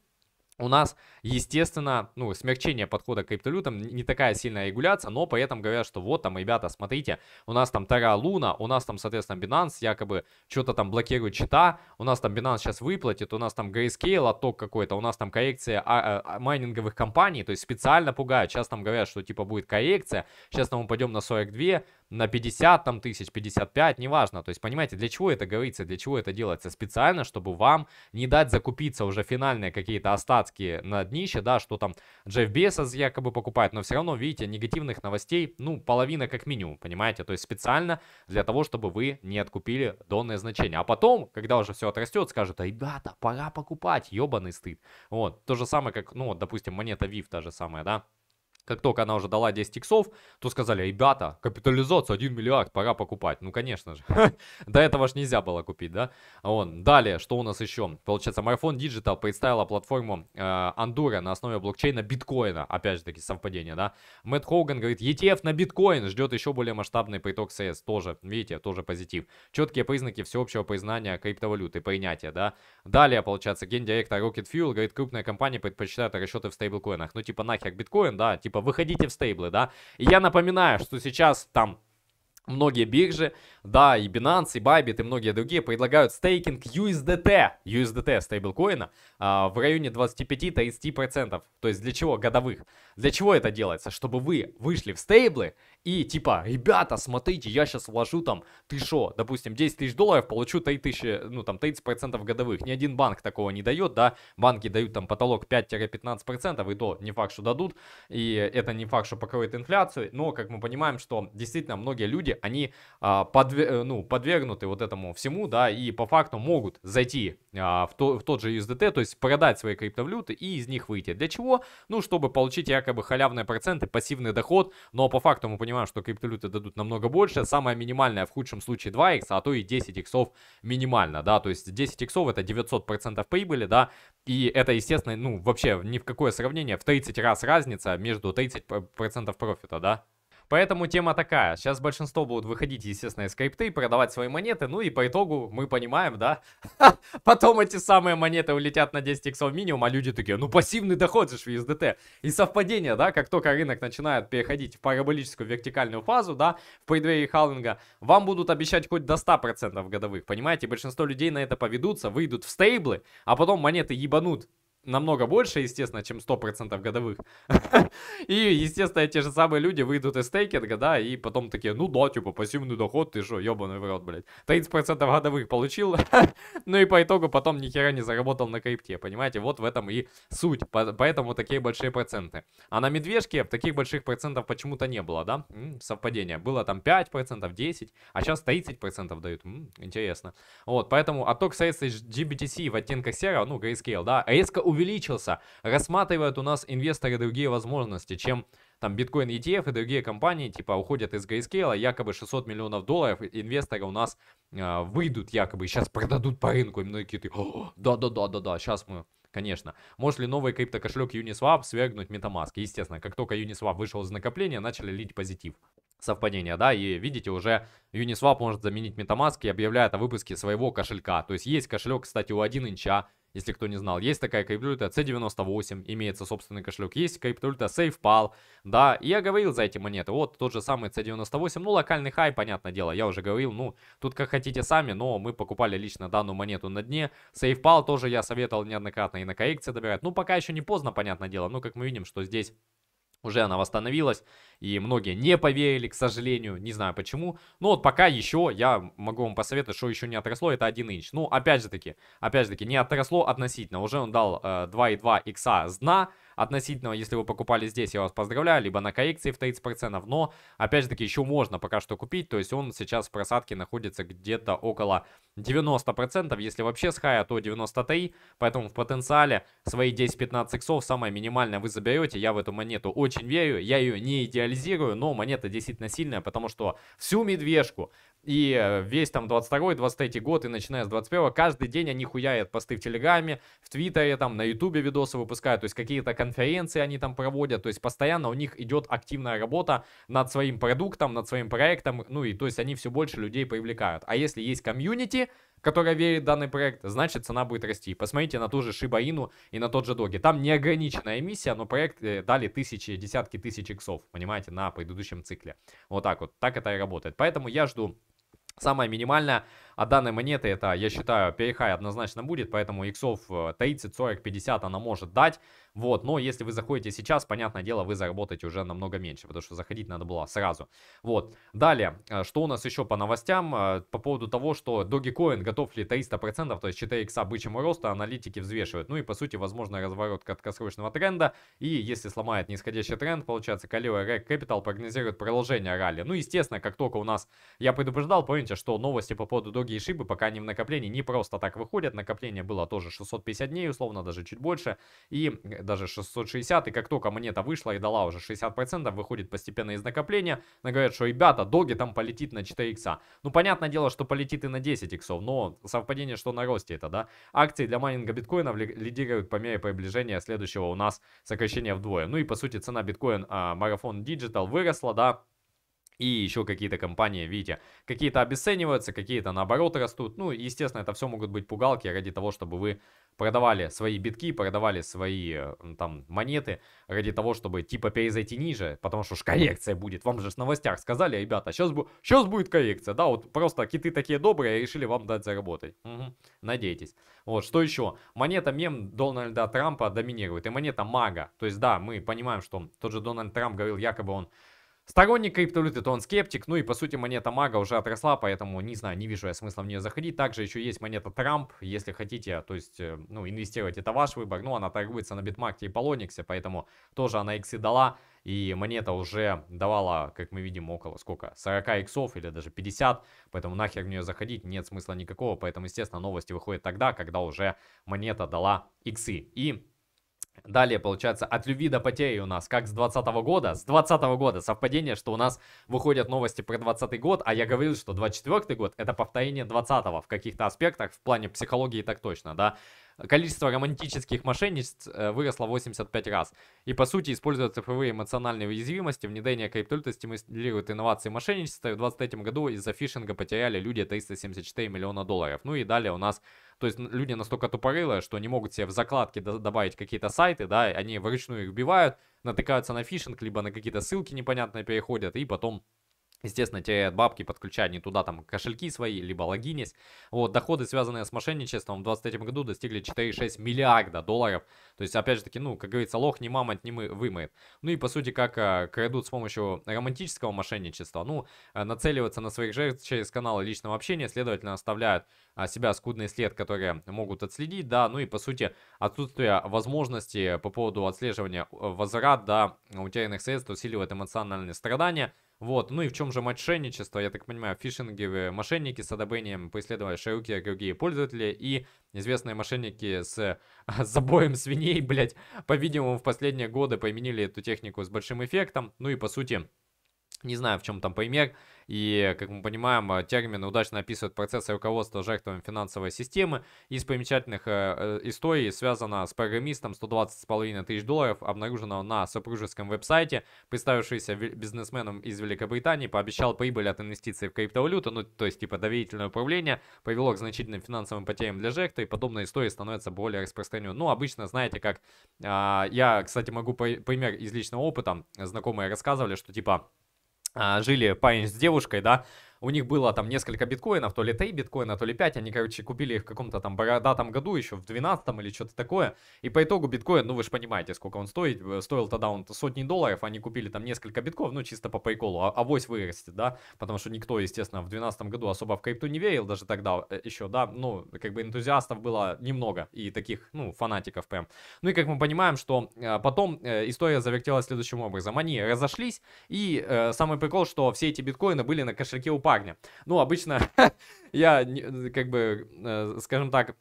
у нас, естественно, ну, смягчение подхода к криптовалютам, не такая сильная регуляция, но при этом говорят, что вот там, ребята, смотрите, у нас там тара Луна, у нас там, соответственно, Binance якобы что-то там блокирует чита, у нас там Binance сейчас выплатит, у нас там Grayscale отток какой-то, у нас там коррекция а, а, майнинговых компаний, то есть специально пугают, сейчас там говорят, что типа будет коррекция, сейчас там упадем на 42, на 50 там, тысяч, 55, неважно. То есть, понимаете, для чего это говорится, для чего это делается? Специально, чтобы вам не дать закупиться уже финальные какие-то остатки на днище, да, что там Джефф Безос якобы покупает, но все равно, видите, негативных новостей, ну, половина как минимум, понимаете? То есть, специально для того, чтобы вы не откупили донное значение. А потом, когда уже все отрастет, скажут, ребята, пора покупать, ебаный стыд. Вот, то же самое, как, ну, вот, допустим, монета VIF та же самая, да? Как только она уже дала 10 иксов, то сказали, ребята, капитализация 1 миллиард, пора покупать. Ну, конечно же. До этого ж нельзя было купить, да? Вон. Далее, что у нас еще? Получается, Marathon Digital представила платформу Андура э, на основе блокчейна биткоина. Опять же таки, совпадение, да? Мэтт Хоган говорит, ETF на биткоин ждет еще более масштабный приток СС. Тоже, видите, тоже позитив. Четкие признаки всеобщего признания криптовалюты, принятия, да? Далее, получается, гендиректор Rocket Fuel говорит, крупные компании предпочитают расчеты в стейблкоинах. Ну, типа, нахер биткоин, да? Типа, типа, выходите в стейблы, да. И я напоминаю, что сейчас там многие биржи да, и Binance, и Bybit, и многие другие предлагают стейкинг USDT, USDT стейблкоина, а, в районе 25-30%. То есть для чего? Годовых. Для чего это делается? Чтобы вы вышли в стейблы и типа, ребята, смотрите, я сейчас вложу там, ты шо, допустим, 10 тысяч долларов, получу 3 тысячи, ну там 30% годовых. Ни один банк такого не дает, да, банки дают там потолок 5-15%, и то не факт, что дадут, и это не факт, что покроет инфляцию, но, как мы понимаем, что действительно многие люди, они а, под Э, ну, подвергнуты вот этому всему, да, и по факту могут зайти а, в, то, в тот же USDT, то есть продать свои криптовалюты и из них выйти. Для чего? Ну, чтобы получить якобы халявные проценты, пассивный доход, но по факту мы понимаем, что криптовалюты дадут намного больше, самое минимальное в худшем случае 2x, а то и 10 иксов минимально, да, то есть 10 иксов это 900% прибыли, да, и это, естественно, ну, вообще ни в какое сравнение, в 30 раз разница между 30% профита, да. Поэтому тема такая. Сейчас большинство будут выходить, естественно, из и продавать свои монеты. Ну и по итогу мы понимаем, да, потом эти самые монеты улетят на 10 иксов минимум, а люди такие, ну пассивный доход же в USDT. И совпадение, да, как только рынок начинает переходить в параболическую вертикальную фазу, да, в преддверии халвинга, вам будут обещать хоть до 100% годовых, понимаете? Большинство людей на это поведутся, выйдут в стейблы, а потом монеты ебанут намного больше, естественно, чем 100% годовых. И, естественно, те же самые люди выйдут из стейкинга, да, и потом такие, ну да, типа, пассивный доход, ты что, ебаный в рот, блядь. 30% годовых получил, ну и по итогу потом ни хера не заработал на крипте, понимаете? Вот в этом и суть, поэтому такие большие проценты. А на медвежке таких больших процентов почему-то не было, да? совпадение. Было там 5%, 10%, а сейчас 30% дают. интересно. Вот, поэтому отток средств GBTC в оттенках серого, ну, Grayscale, да, резко увеличился увеличился. Рассматривают у нас инвесторы другие возможности, чем там биткоин ETF и другие компании, типа, уходят из Grayscale, а якобы 600 миллионов долларов инвесторы у нас э, выйдут якобы, сейчас продадут по рынку, и многие такие, да-да-да-да-да, сейчас мы конечно. Может ли новый криптокошелек Uniswap свергнуть MetaMask? Естественно, как только Uniswap вышел из накопления, начали лить позитив. Совпадение, да, и видите, уже Uniswap может заменить MetaMask и объявляет о выпуске своего кошелька. То есть есть кошелек, кстати, у 1 инча, если кто не знал. Есть такая криптовалюта C98, имеется собственный кошелек. Есть криптовалюта SafePal, да, и я говорил за эти монеты. Вот тот же самый C98, ну локальный хай, понятное дело, я уже говорил, ну тут как хотите сами, но мы покупали лично данную монету на дне. SafePal тоже я советовал неоднократно и на коррекции добирать. Ну пока еще не поздно, понятное дело, но как мы видим, что здесь... Уже она восстановилась, и многие не поверили, к сожалению, не знаю почему. Но вот пока еще, я могу вам посоветовать, что еще не отросло, это 1 инч. Ну, опять же таки, опять же таки, не отросло относительно. Уже он дал э, 2,2 икса с дна, относительного, если вы покупали здесь, я вас поздравляю, либо на коррекции в 30%, но, опять же таки, еще можно пока что купить, то есть он сейчас в просадке находится где-то около 90%, если вообще с хая, то 93, поэтому в потенциале свои 10-15 иксов самое минимальное вы заберете, я в эту монету очень верю, я ее не идеализирую, но монета действительно сильная, потому что всю медвежку и э, весь там 22-23 год и начиная с 21 каждый день они хуяют посты в Телеграме, в Твиттере, там на Ютубе видосы выпускают, то есть какие-то конференции они там проводят, то есть постоянно у них идет активная работа над своим продуктом, над своим проектом, ну и то есть они все больше людей привлекают. А если есть комьюнити, которая верит в данный проект, значит цена будет расти. Посмотрите на ту же Шибаину и на тот же Доги. Там неограниченная эмиссия, но проект э, дали тысячи, десятки тысяч иксов, понимаете, на предыдущем цикле. Вот так вот, так это и работает. Поэтому я жду Самое минимальное а данной монеты это, я считаю, перехай однозначно будет, поэтому иксов 30, 40, 50 она может дать. Вот, но если вы заходите сейчас, понятное дело, вы заработаете уже намного меньше, потому что заходить надо было сразу. Вот, далее, э, что у нас еще по новостям э, по поводу того, что Dogecoin готов ли 300%, то есть 4 икса бычьему росту, аналитики взвешивают. Ну и, по сути, возможно, разворот краткосрочного тренда, и если сломает нисходящий тренд, получается, Калила Рек Capital прогнозирует продолжение ралли. Ну, естественно, как только у нас, я предупреждал, помните, что новости по поводу Dogecoin другие шибы пока они в накоплении не просто так выходят. Накопление было тоже 650 дней, условно, даже чуть больше. И э, даже 660. И как только монета вышла и дала уже 60%, выходит постепенно из накопления. Но говорят, что, ребята, доги там полетит на 4 икса. Ну, понятное дело, что полетит и на 10 иксов, но совпадение, что на росте это, да? Акции для майнинга биткоина лидируют по мере приближения следующего у нас сокращения вдвое. Ну и, по сути, цена биткоин а, марафон Digital выросла, да? и еще какие-то компании, видите, какие-то обесцениваются, какие-то наоборот растут. Ну, естественно, это все могут быть пугалки ради того, чтобы вы продавали свои битки, продавали свои там монеты ради того, чтобы типа перезайти ниже, потому что уж коррекция будет. Вам же в новостях сказали, ребята, сейчас, бу сейчас будет коррекция, да, вот просто киты такие добрые, решили вам дать заработать. Угу. Надейтесь. Вот, что еще? Монета мем Дональда Трампа доминирует, и монета мага. То есть, да, мы понимаем, что тот же Дональд Трамп говорил, якобы он Сторонник криптовалюты, то он скептик, ну и по сути монета Мага уже отросла, поэтому не знаю, не вижу я смысла в нее заходить. Также еще есть монета Трамп, если хотите, то есть, э, ну, инвестировать это ваш выбор, но ну, она торгуется на битмаркте и полониксе, поэтому тоже она иксы дала, и монета уже давала, как мы видим, около сколько, 40 иксов или даже 50, поэтому нахер в нее заходить нет смысла никакого, поэтому, естественно, новости выходят тогда, когда уже монета дала иксы. И Далее, получается, от любви до потери у нас, как с 20 года. С 20 года совпадение, что у нас выходят новости про 20 год, а я говорил, что 24 год это повторение 20 в каких-то аспектах, в плане психологии так точно, да. Количество романтических мошенничеств э, выросло 85 раз. И по сути, используя цифровые эмоциональные уязвимости, внедрение криптовалюты стимулирует инновации мошенничества. И в 2023 году из-за фишинга потеряли люди 374 миллиона долларов. Ну и далее у нас то есть люди настолько тупорылые, что не могут себе в закладке добавить какие-то сайты, да, они вручную их вбивают, натыкаются на фишинг, либо на какие-то ссылки непонятные переходят, и потом Естественно, те бабки, подключая не туда там кошельки свои, либо логинись. Вот, доходы, связанные с мошенничеством, в 2023 году достигли 4,6 миллиарда долларов. То есть, опять же таки, ну, как говорится, лох не мама не мы, вымыет. Ну и, по сути, как а, крадут с помощью романтического мошенничества, ну, а, нацеливаться на своих жертв через каналы личного общения, следовательно, оставляют а, себя скудный след, которые могут отследить, да, ну и, по сути, отсутствие возможности по поводу отслеживания э, возврат, да, утерянных средств усиливает эмоциональные страдания – вот, ну и в чем же мошенничество? Я так понимаю, фишинговые мошенники с одобрением поисследовали и другие пользователи и известные мошенники с забоем свиней, блядь, по-видимому, в последние годы поименили эту технику с большим эффектом. Ну и по сути, не знаю, в чем там пример. И, как мы понимаем, э, термин удачно описывает процессы руководства жертвами финансовой системы. Из примечательных э, э историй связана с программистом 120,5 тысяч долларов, обнаруженного на супружеском веб-сайте. Представившийся бизнесменом из Великобритании пообещал прибыль от инвестиций в криптовалюту, ну, то есть, типа, доверительное управление, привело к значительным финансовым потерям для жертв, и подобные истории становятся более распространенными. Ну, обычно, знаете, как э, я, кстати, могу пример из личного опыта, знакомые рассказывали, что, типа, а, жили парень с девушкой, да, у них было там несколько биткоинов, то ли 3 биткоина, то ли 5, они, короче, купили их в каком-то там бородатом году, еще в 12 или что-то такое, и по итогу биткоин, ну вы же понимаете, сколько он стоит, э, стоил тогда он сотни долларов, они купили там несколько битков, ну чисто по приколу, а, а авось вырастет, да, потому что никто, естественно, в 12 году особо в крипту не верил, даже тогда э, еще, да, ну, как бы энтузиастов было немного, и таких, ну, фанатиков прям. Ну и как мы понимаем, что э, потом история завертелась следующим образом, они разошлись, и самый прикол, что все эти биткоины были на кошельке у пар парня. Ну, обычно я, как бы, э, скажем так,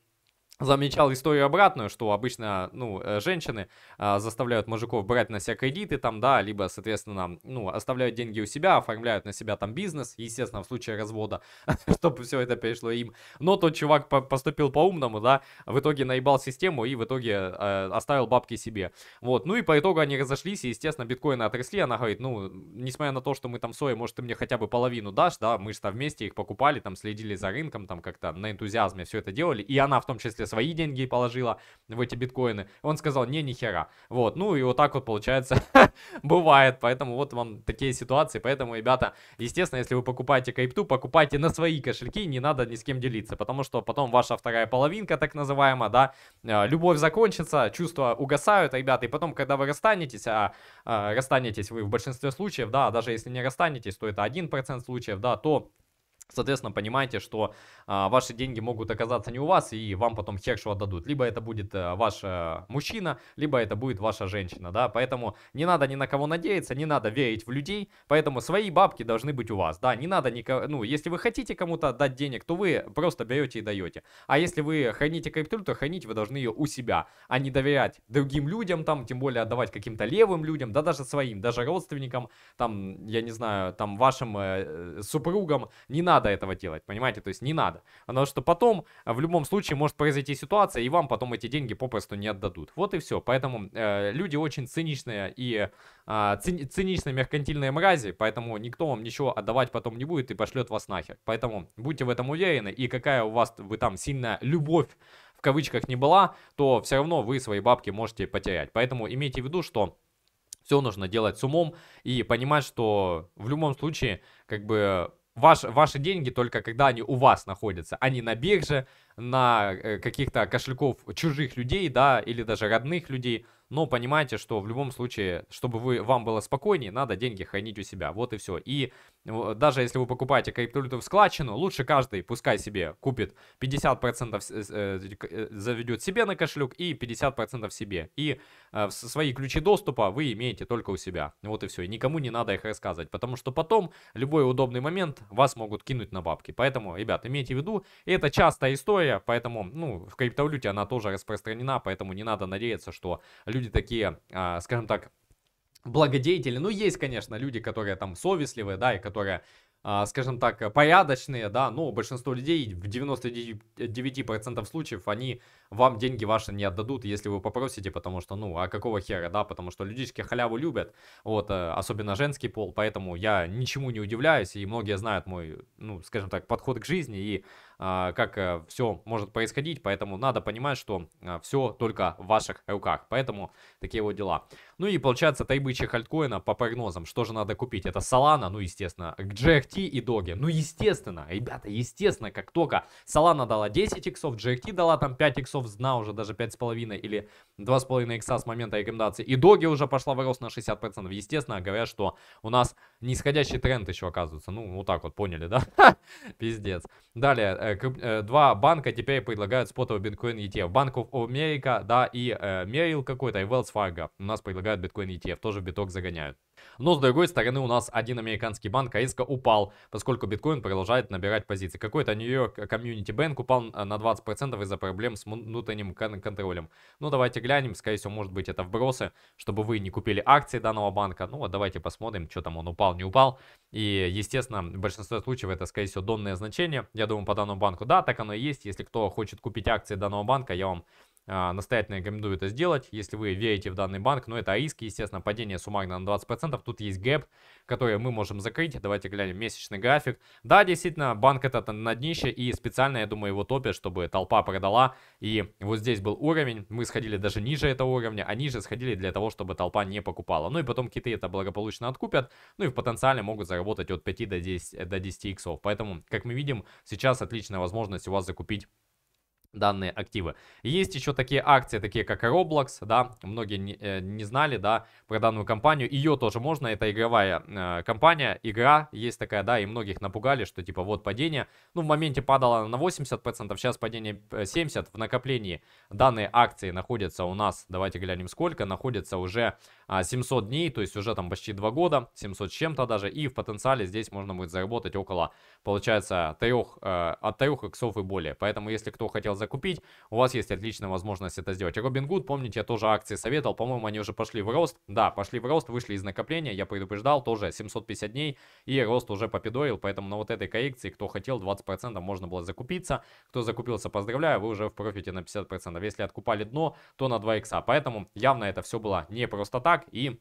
замечал историю обратную, что обычно, ну, э, женщины э, заставляют мужиков брать на себя кредиты там, да, либо, соответственно, ну, оставляют деньги у себя, оформляют на себя там бизнес, естественно, в случае развода, чтобы все это перешло им. Но тот чувак по поступил по-умному, да, в итоге наебал систему и в итоге э, оставил бабки себе. Вот, ну и по итогу они разошлись, и, естественно, биткоины отросли она говорит, ну, несмотря на то, что мы там сои, может, ты мне хотя бы половину дашь, да, мы же там вместе их покупали, там, следили за рынком, там, как-то на энтузиазме все это делали, и она в том числе свои деньги положила в эти биткоины. Он сказал, не, нихера. Вот, ну и вот так вот получается бывает. Поэтому вот вам такие ситуации. Поэтому, ребята, естественно, если вы покупаете крипту, покупайте на свои кошельки, не надо ни с кем делиться. Потому что потом ваша вторая половинка, так называемая, да, э, любовь закончится, чувства угасают, ребята. И потом, когда вы расстанетесь, а, а расстанетесь вы в большинстве случаев, да, даже если не расстанетесь, то это 1% случаев, да, то Соответственно, понимаете, что а, ваши деньги могут оказаться не у вас, и вам потом хекшу отдадут. Либо это будет а, ваш а, мужчина, либо это будет ваша женщина, да. Поэтому не надо ни на кого надеяться, не надо верить в людей, поэтому свои бабки должны быть у вас, да. Не надо никого, ну, если вы хотите кому-то отдать денег, то вы просто берете и даете. А если вы храните крипту, то хранить вы должны ее у себя, а не доверять другим людям там, тем более отдавать каким-то левым людям, да даже своим, даже родственникам, там, я не знаю, там, вашим э, э супругам, не надо надо этого делать, понимаете? То есть не надо. Потому что потом а, в любом случае может произойти ситуация, и вам потом эти деньги попросту не отдадут. Вот и все. Поэтому э, люди очень циничные и э, циничные меркантильные мрази, поэтому никто вам ничего отдавать потом не будет и пошлет вас нахер. Поэтому будьте в этом уверены, и какая у вас вы там сильная любовь в кавычках не была, то все равно вы свои бабки можете потерять. Поэтому имейте в виду, что все нужно делать с умом и понимать, что в любом случае, как бы Ваш, ваши деньги только когда они у вас находятся, а не на бирже, на э, каких-то кошельков чужих людей, да, или даже родных людей. Но понимаете, что в любом случае, чтобы вы, вам было спокойнее, надо деньги хранить у себя. Вот и все. И даже если вы покупаете криптовалюту в складчину, лучше каждый пускай себе купит 50% э, э, заведет себе на кошелек и 50% себе. И э, свои ключи доступа вы имеете только у себя. Вот и все. И никому не надо их рассказывать, потому что потом любой удобный момент вас могут кинуть на бабки. Поэтому, ребят, имейте в виду, это частая история, поэтому, ну, в криптовалюте она тоже распространена, поэтому не надо надеяться, что люди такие, а, скажем так, благодетели. Ну, есть, конечно, люди, которые там совестливые, да, и которые а, скажем так, э, порядочные, да, но большинство людей в 99% э, случаев, они вам деньги ваши не отдадут, если вы попросите, потому что, ну, а какого хера, да, потому что людишки халяву любят, вот, э, особенно женский пол, поэтому я ничему не удивляюсь, и многие знают мой, ну, скажем так, подход к жизни и а, как э, все может происходить, поэтому надо понимать, что э, все только в ваших руках, поэтому такие вот дела. Ну и получается тайбычек альткоина по прогнозам, что же надо купить, это Solana, ну, естественно, GRT и Доги, ну, естественно, ребята, естественно, как только Solana дала 10 иксов, GRT дала там 5 иксов, иксов дна уже даже 5,5 или 2,5 икса с момента рекомендации. И доги уже пошла в рост на 60%. Естественно, говорят, что у нас нисходящий тренд еще оказывается. Ну, вот так вот, поняли, да? Пиздец. Далее, э, э, два банка теперь предлагают спотовый биткоин ETF. Банк of да, и Мерил э, какой-то, и Wells Fargo у нас предлагают биткоин ETF. Тоже биток загоняют. Но с другой стороны у нас один американский банк АИСКа упал, поскольку биткоин продолжает набирать позиции. Какой-то Нью-Йорк комьюнити банк упал э, на 20% из-за проблем с внутренним кон контролем. Ну давайте глянем, скорее всего может быть это вбросы, чтобы вы не купили акции данного банка. Ну вот давайте посмотрим, что там он упал, не упал. И естественно в большинстве случаев это скорее всего донное значение. Я думаю по данному банку да, так оно и есть. Если кто хочет купить акции данного банка, я вам а, настоятельно рекомендую это сделать, если вы верите в данный банк. Но ну, это риски, естественно, падение суммарно на 20%. Тут есть гэп, который мы можем закрыть. Давайте глянем месячный график. Да, действительно, банк этот на днище. И специально, я думаю, его топят, чтобы толпа продала. И вот здесь был уровень. Мы сходили даже ниже этого уровня, а ниже сходили для того, чтобы толпа не покупала. Ну и потом киты это благополучно откупят. Ну и в потенциале могут заработать от 5 до 10, до 10 иксов. Поэтому, как мы видим, сейчас отличная возможность у вас закупить данные активы. Есть еще такие акции, такие как Roblox, да, многие не, э, не знали, да, про данную компанию. Ее тоже можно, это игровая э, компания, игра есть такая, да, и многих напугали, что типа вот падение, ну в моменте падала на 80%, сейчас падение 70%, э, в накоплении данные акции находятся у нас, давайте глянем сколько, находится уже э, а, 700 дней, то есть уже там почти 2 года, 700 с чем-то даже, и в потенциале здесь можно будет заработать около, получается, 3, э, от 3 иксов и более. Поэтому если кто хотел закупить, у вас есть отличная возможность это сделать. А Робин Гуд, помните, я тоже акции советовал, по-моему, они уже пошли в рост. Да, пошли в рост, вышли из накопления, я предупреждал, тоже 750 дней, и рост уже попидорил, поэтому на вот этой коррекции, кто хотел, 20% можно было закупиться. Кто закупился, поздравляю, вы уже в профите на 50%. Если откупали дно, то на 2 икса. Поэтому явно это все было не просто так, и...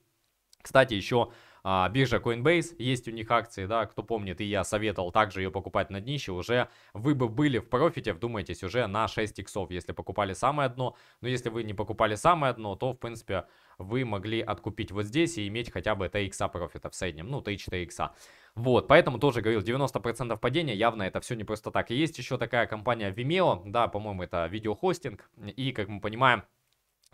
Кстати, еще а, биржа Coinbase, есть у них акции, да, кто помнит, и я советовал также ее покупать на днище, уже вы бы были в профите, вдумайтесь, уже на 6 иксов, если покупали самое дно, но если вы не покупали самое дно, то, в принципе, вы могли откупить вот здесь и иметь хотя бы 3 икса профита в среднем, ну, 3-4 икса. Вот, поэтому тоже говорил, 90% падения, явно это все не просто так. И есть еще такая компания Vimeo, да, по-моему, это видеохостинг, и, как мы понимаем,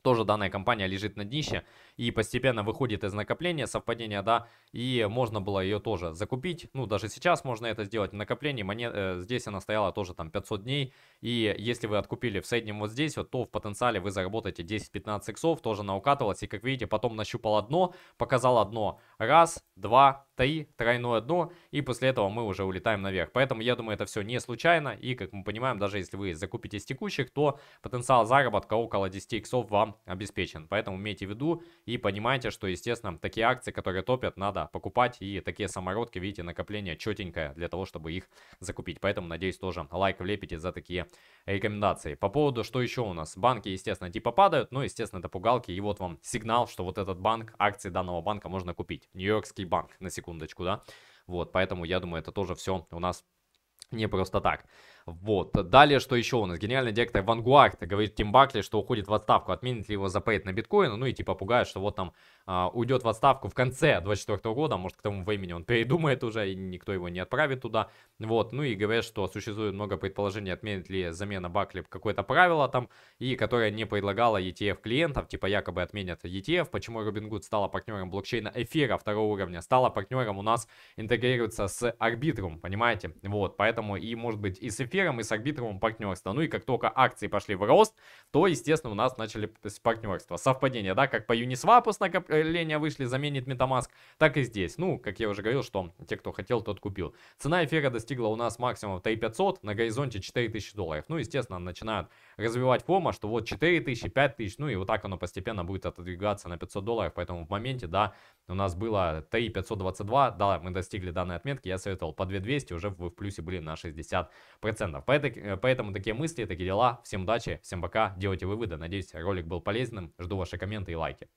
тоже данная компания лежит на днище и постепенно выходит из накопления, Совпадение, да, и можно было ее тоже закупить, ну, даже сейчас можно это сделать в накоплении, монет, а э, здесь она стояла тоже там 500 дней, и если вы откупили в среднем вот здесь вот, то в потенциале вы заработаете 10-15 иксов, тоже наукатывалось, и как видите, потом нащупало дно, показала дно раз, два, 3, тройное дно, и после этого мы уже улетаем наверх. Поэтому я думаю, это все не случайно, и как мы понимаем, даже если вы закупите с текущих, то потенциал заработка около 10 иксов вам обеспечен. Поэтому имейте в виду и понимайте, что, естественно, такие акции, которые топят, надо покупать, и такие самородки, видите, накопление четенькое для того, чтобы их закупить. Поэтому, надеюсь, тоже лайк влепите за такие рекомендации. По поводу, что еще у нас? Банки, естественно, типа падают, но, естественно, это пугалки, и вот вам сигнал, что вот этот банк, акции данного банка можно купить. Нью-Йоркский банк, на секунду секундочку, да. Вот, поэтому я думаю, это тоже все у нас не просто так. Вот. Далее, что еще у нас? гениальный директор Vanguard говорит Тим Бакли, что уходит в отставку. Отменит ли его запрет на биткоин? Ну и типа пугает, что вот там а, уйдет в отставку в конце 2024 года, может к тому времени он передумает уже и никто его не отправит туда, вот, ну и говорят, что существует много предположений, отменит ли замена Бакли какое-то правило там, и которое не предлагало ETF клиентов, типа якобы отменят ETF, почему Robinhood стала партнером блокчейна эфира второго уровня, стала партнером у нас интегрируется с Arbitrum, понимаете, вот, поэтому и может быть и с эфиром, и с Arbitrum партнерство, ну и как только акции пошли в рост, то, естественно, у нас начали партнерство. Совпадение, да, как по Uniswap накопление, Леня вышли, заменит метамаск, так и здесь. Ну, как я уже говорил, что те, кто хотел, тот купил. Цена эфира достигла у нас максимум 500 на горизонте 4000 долларов. Ну, естественно, начинают развивать фома, что вот 4000, 5000, ну и вот так оно постепенно будет отодвигаться на 500 долларов. Поэтому в моменте, да, у нас было 3522, да, мы достигли данной отметки, я советовал по 2200, уже вы в плюсе были на 60%. Э, поэтому такие мысли, такие дела. Всем удачи, всем пока, делайте выводы. Надеюсь, ролик был полезным. Жду ваши комменты и лайки.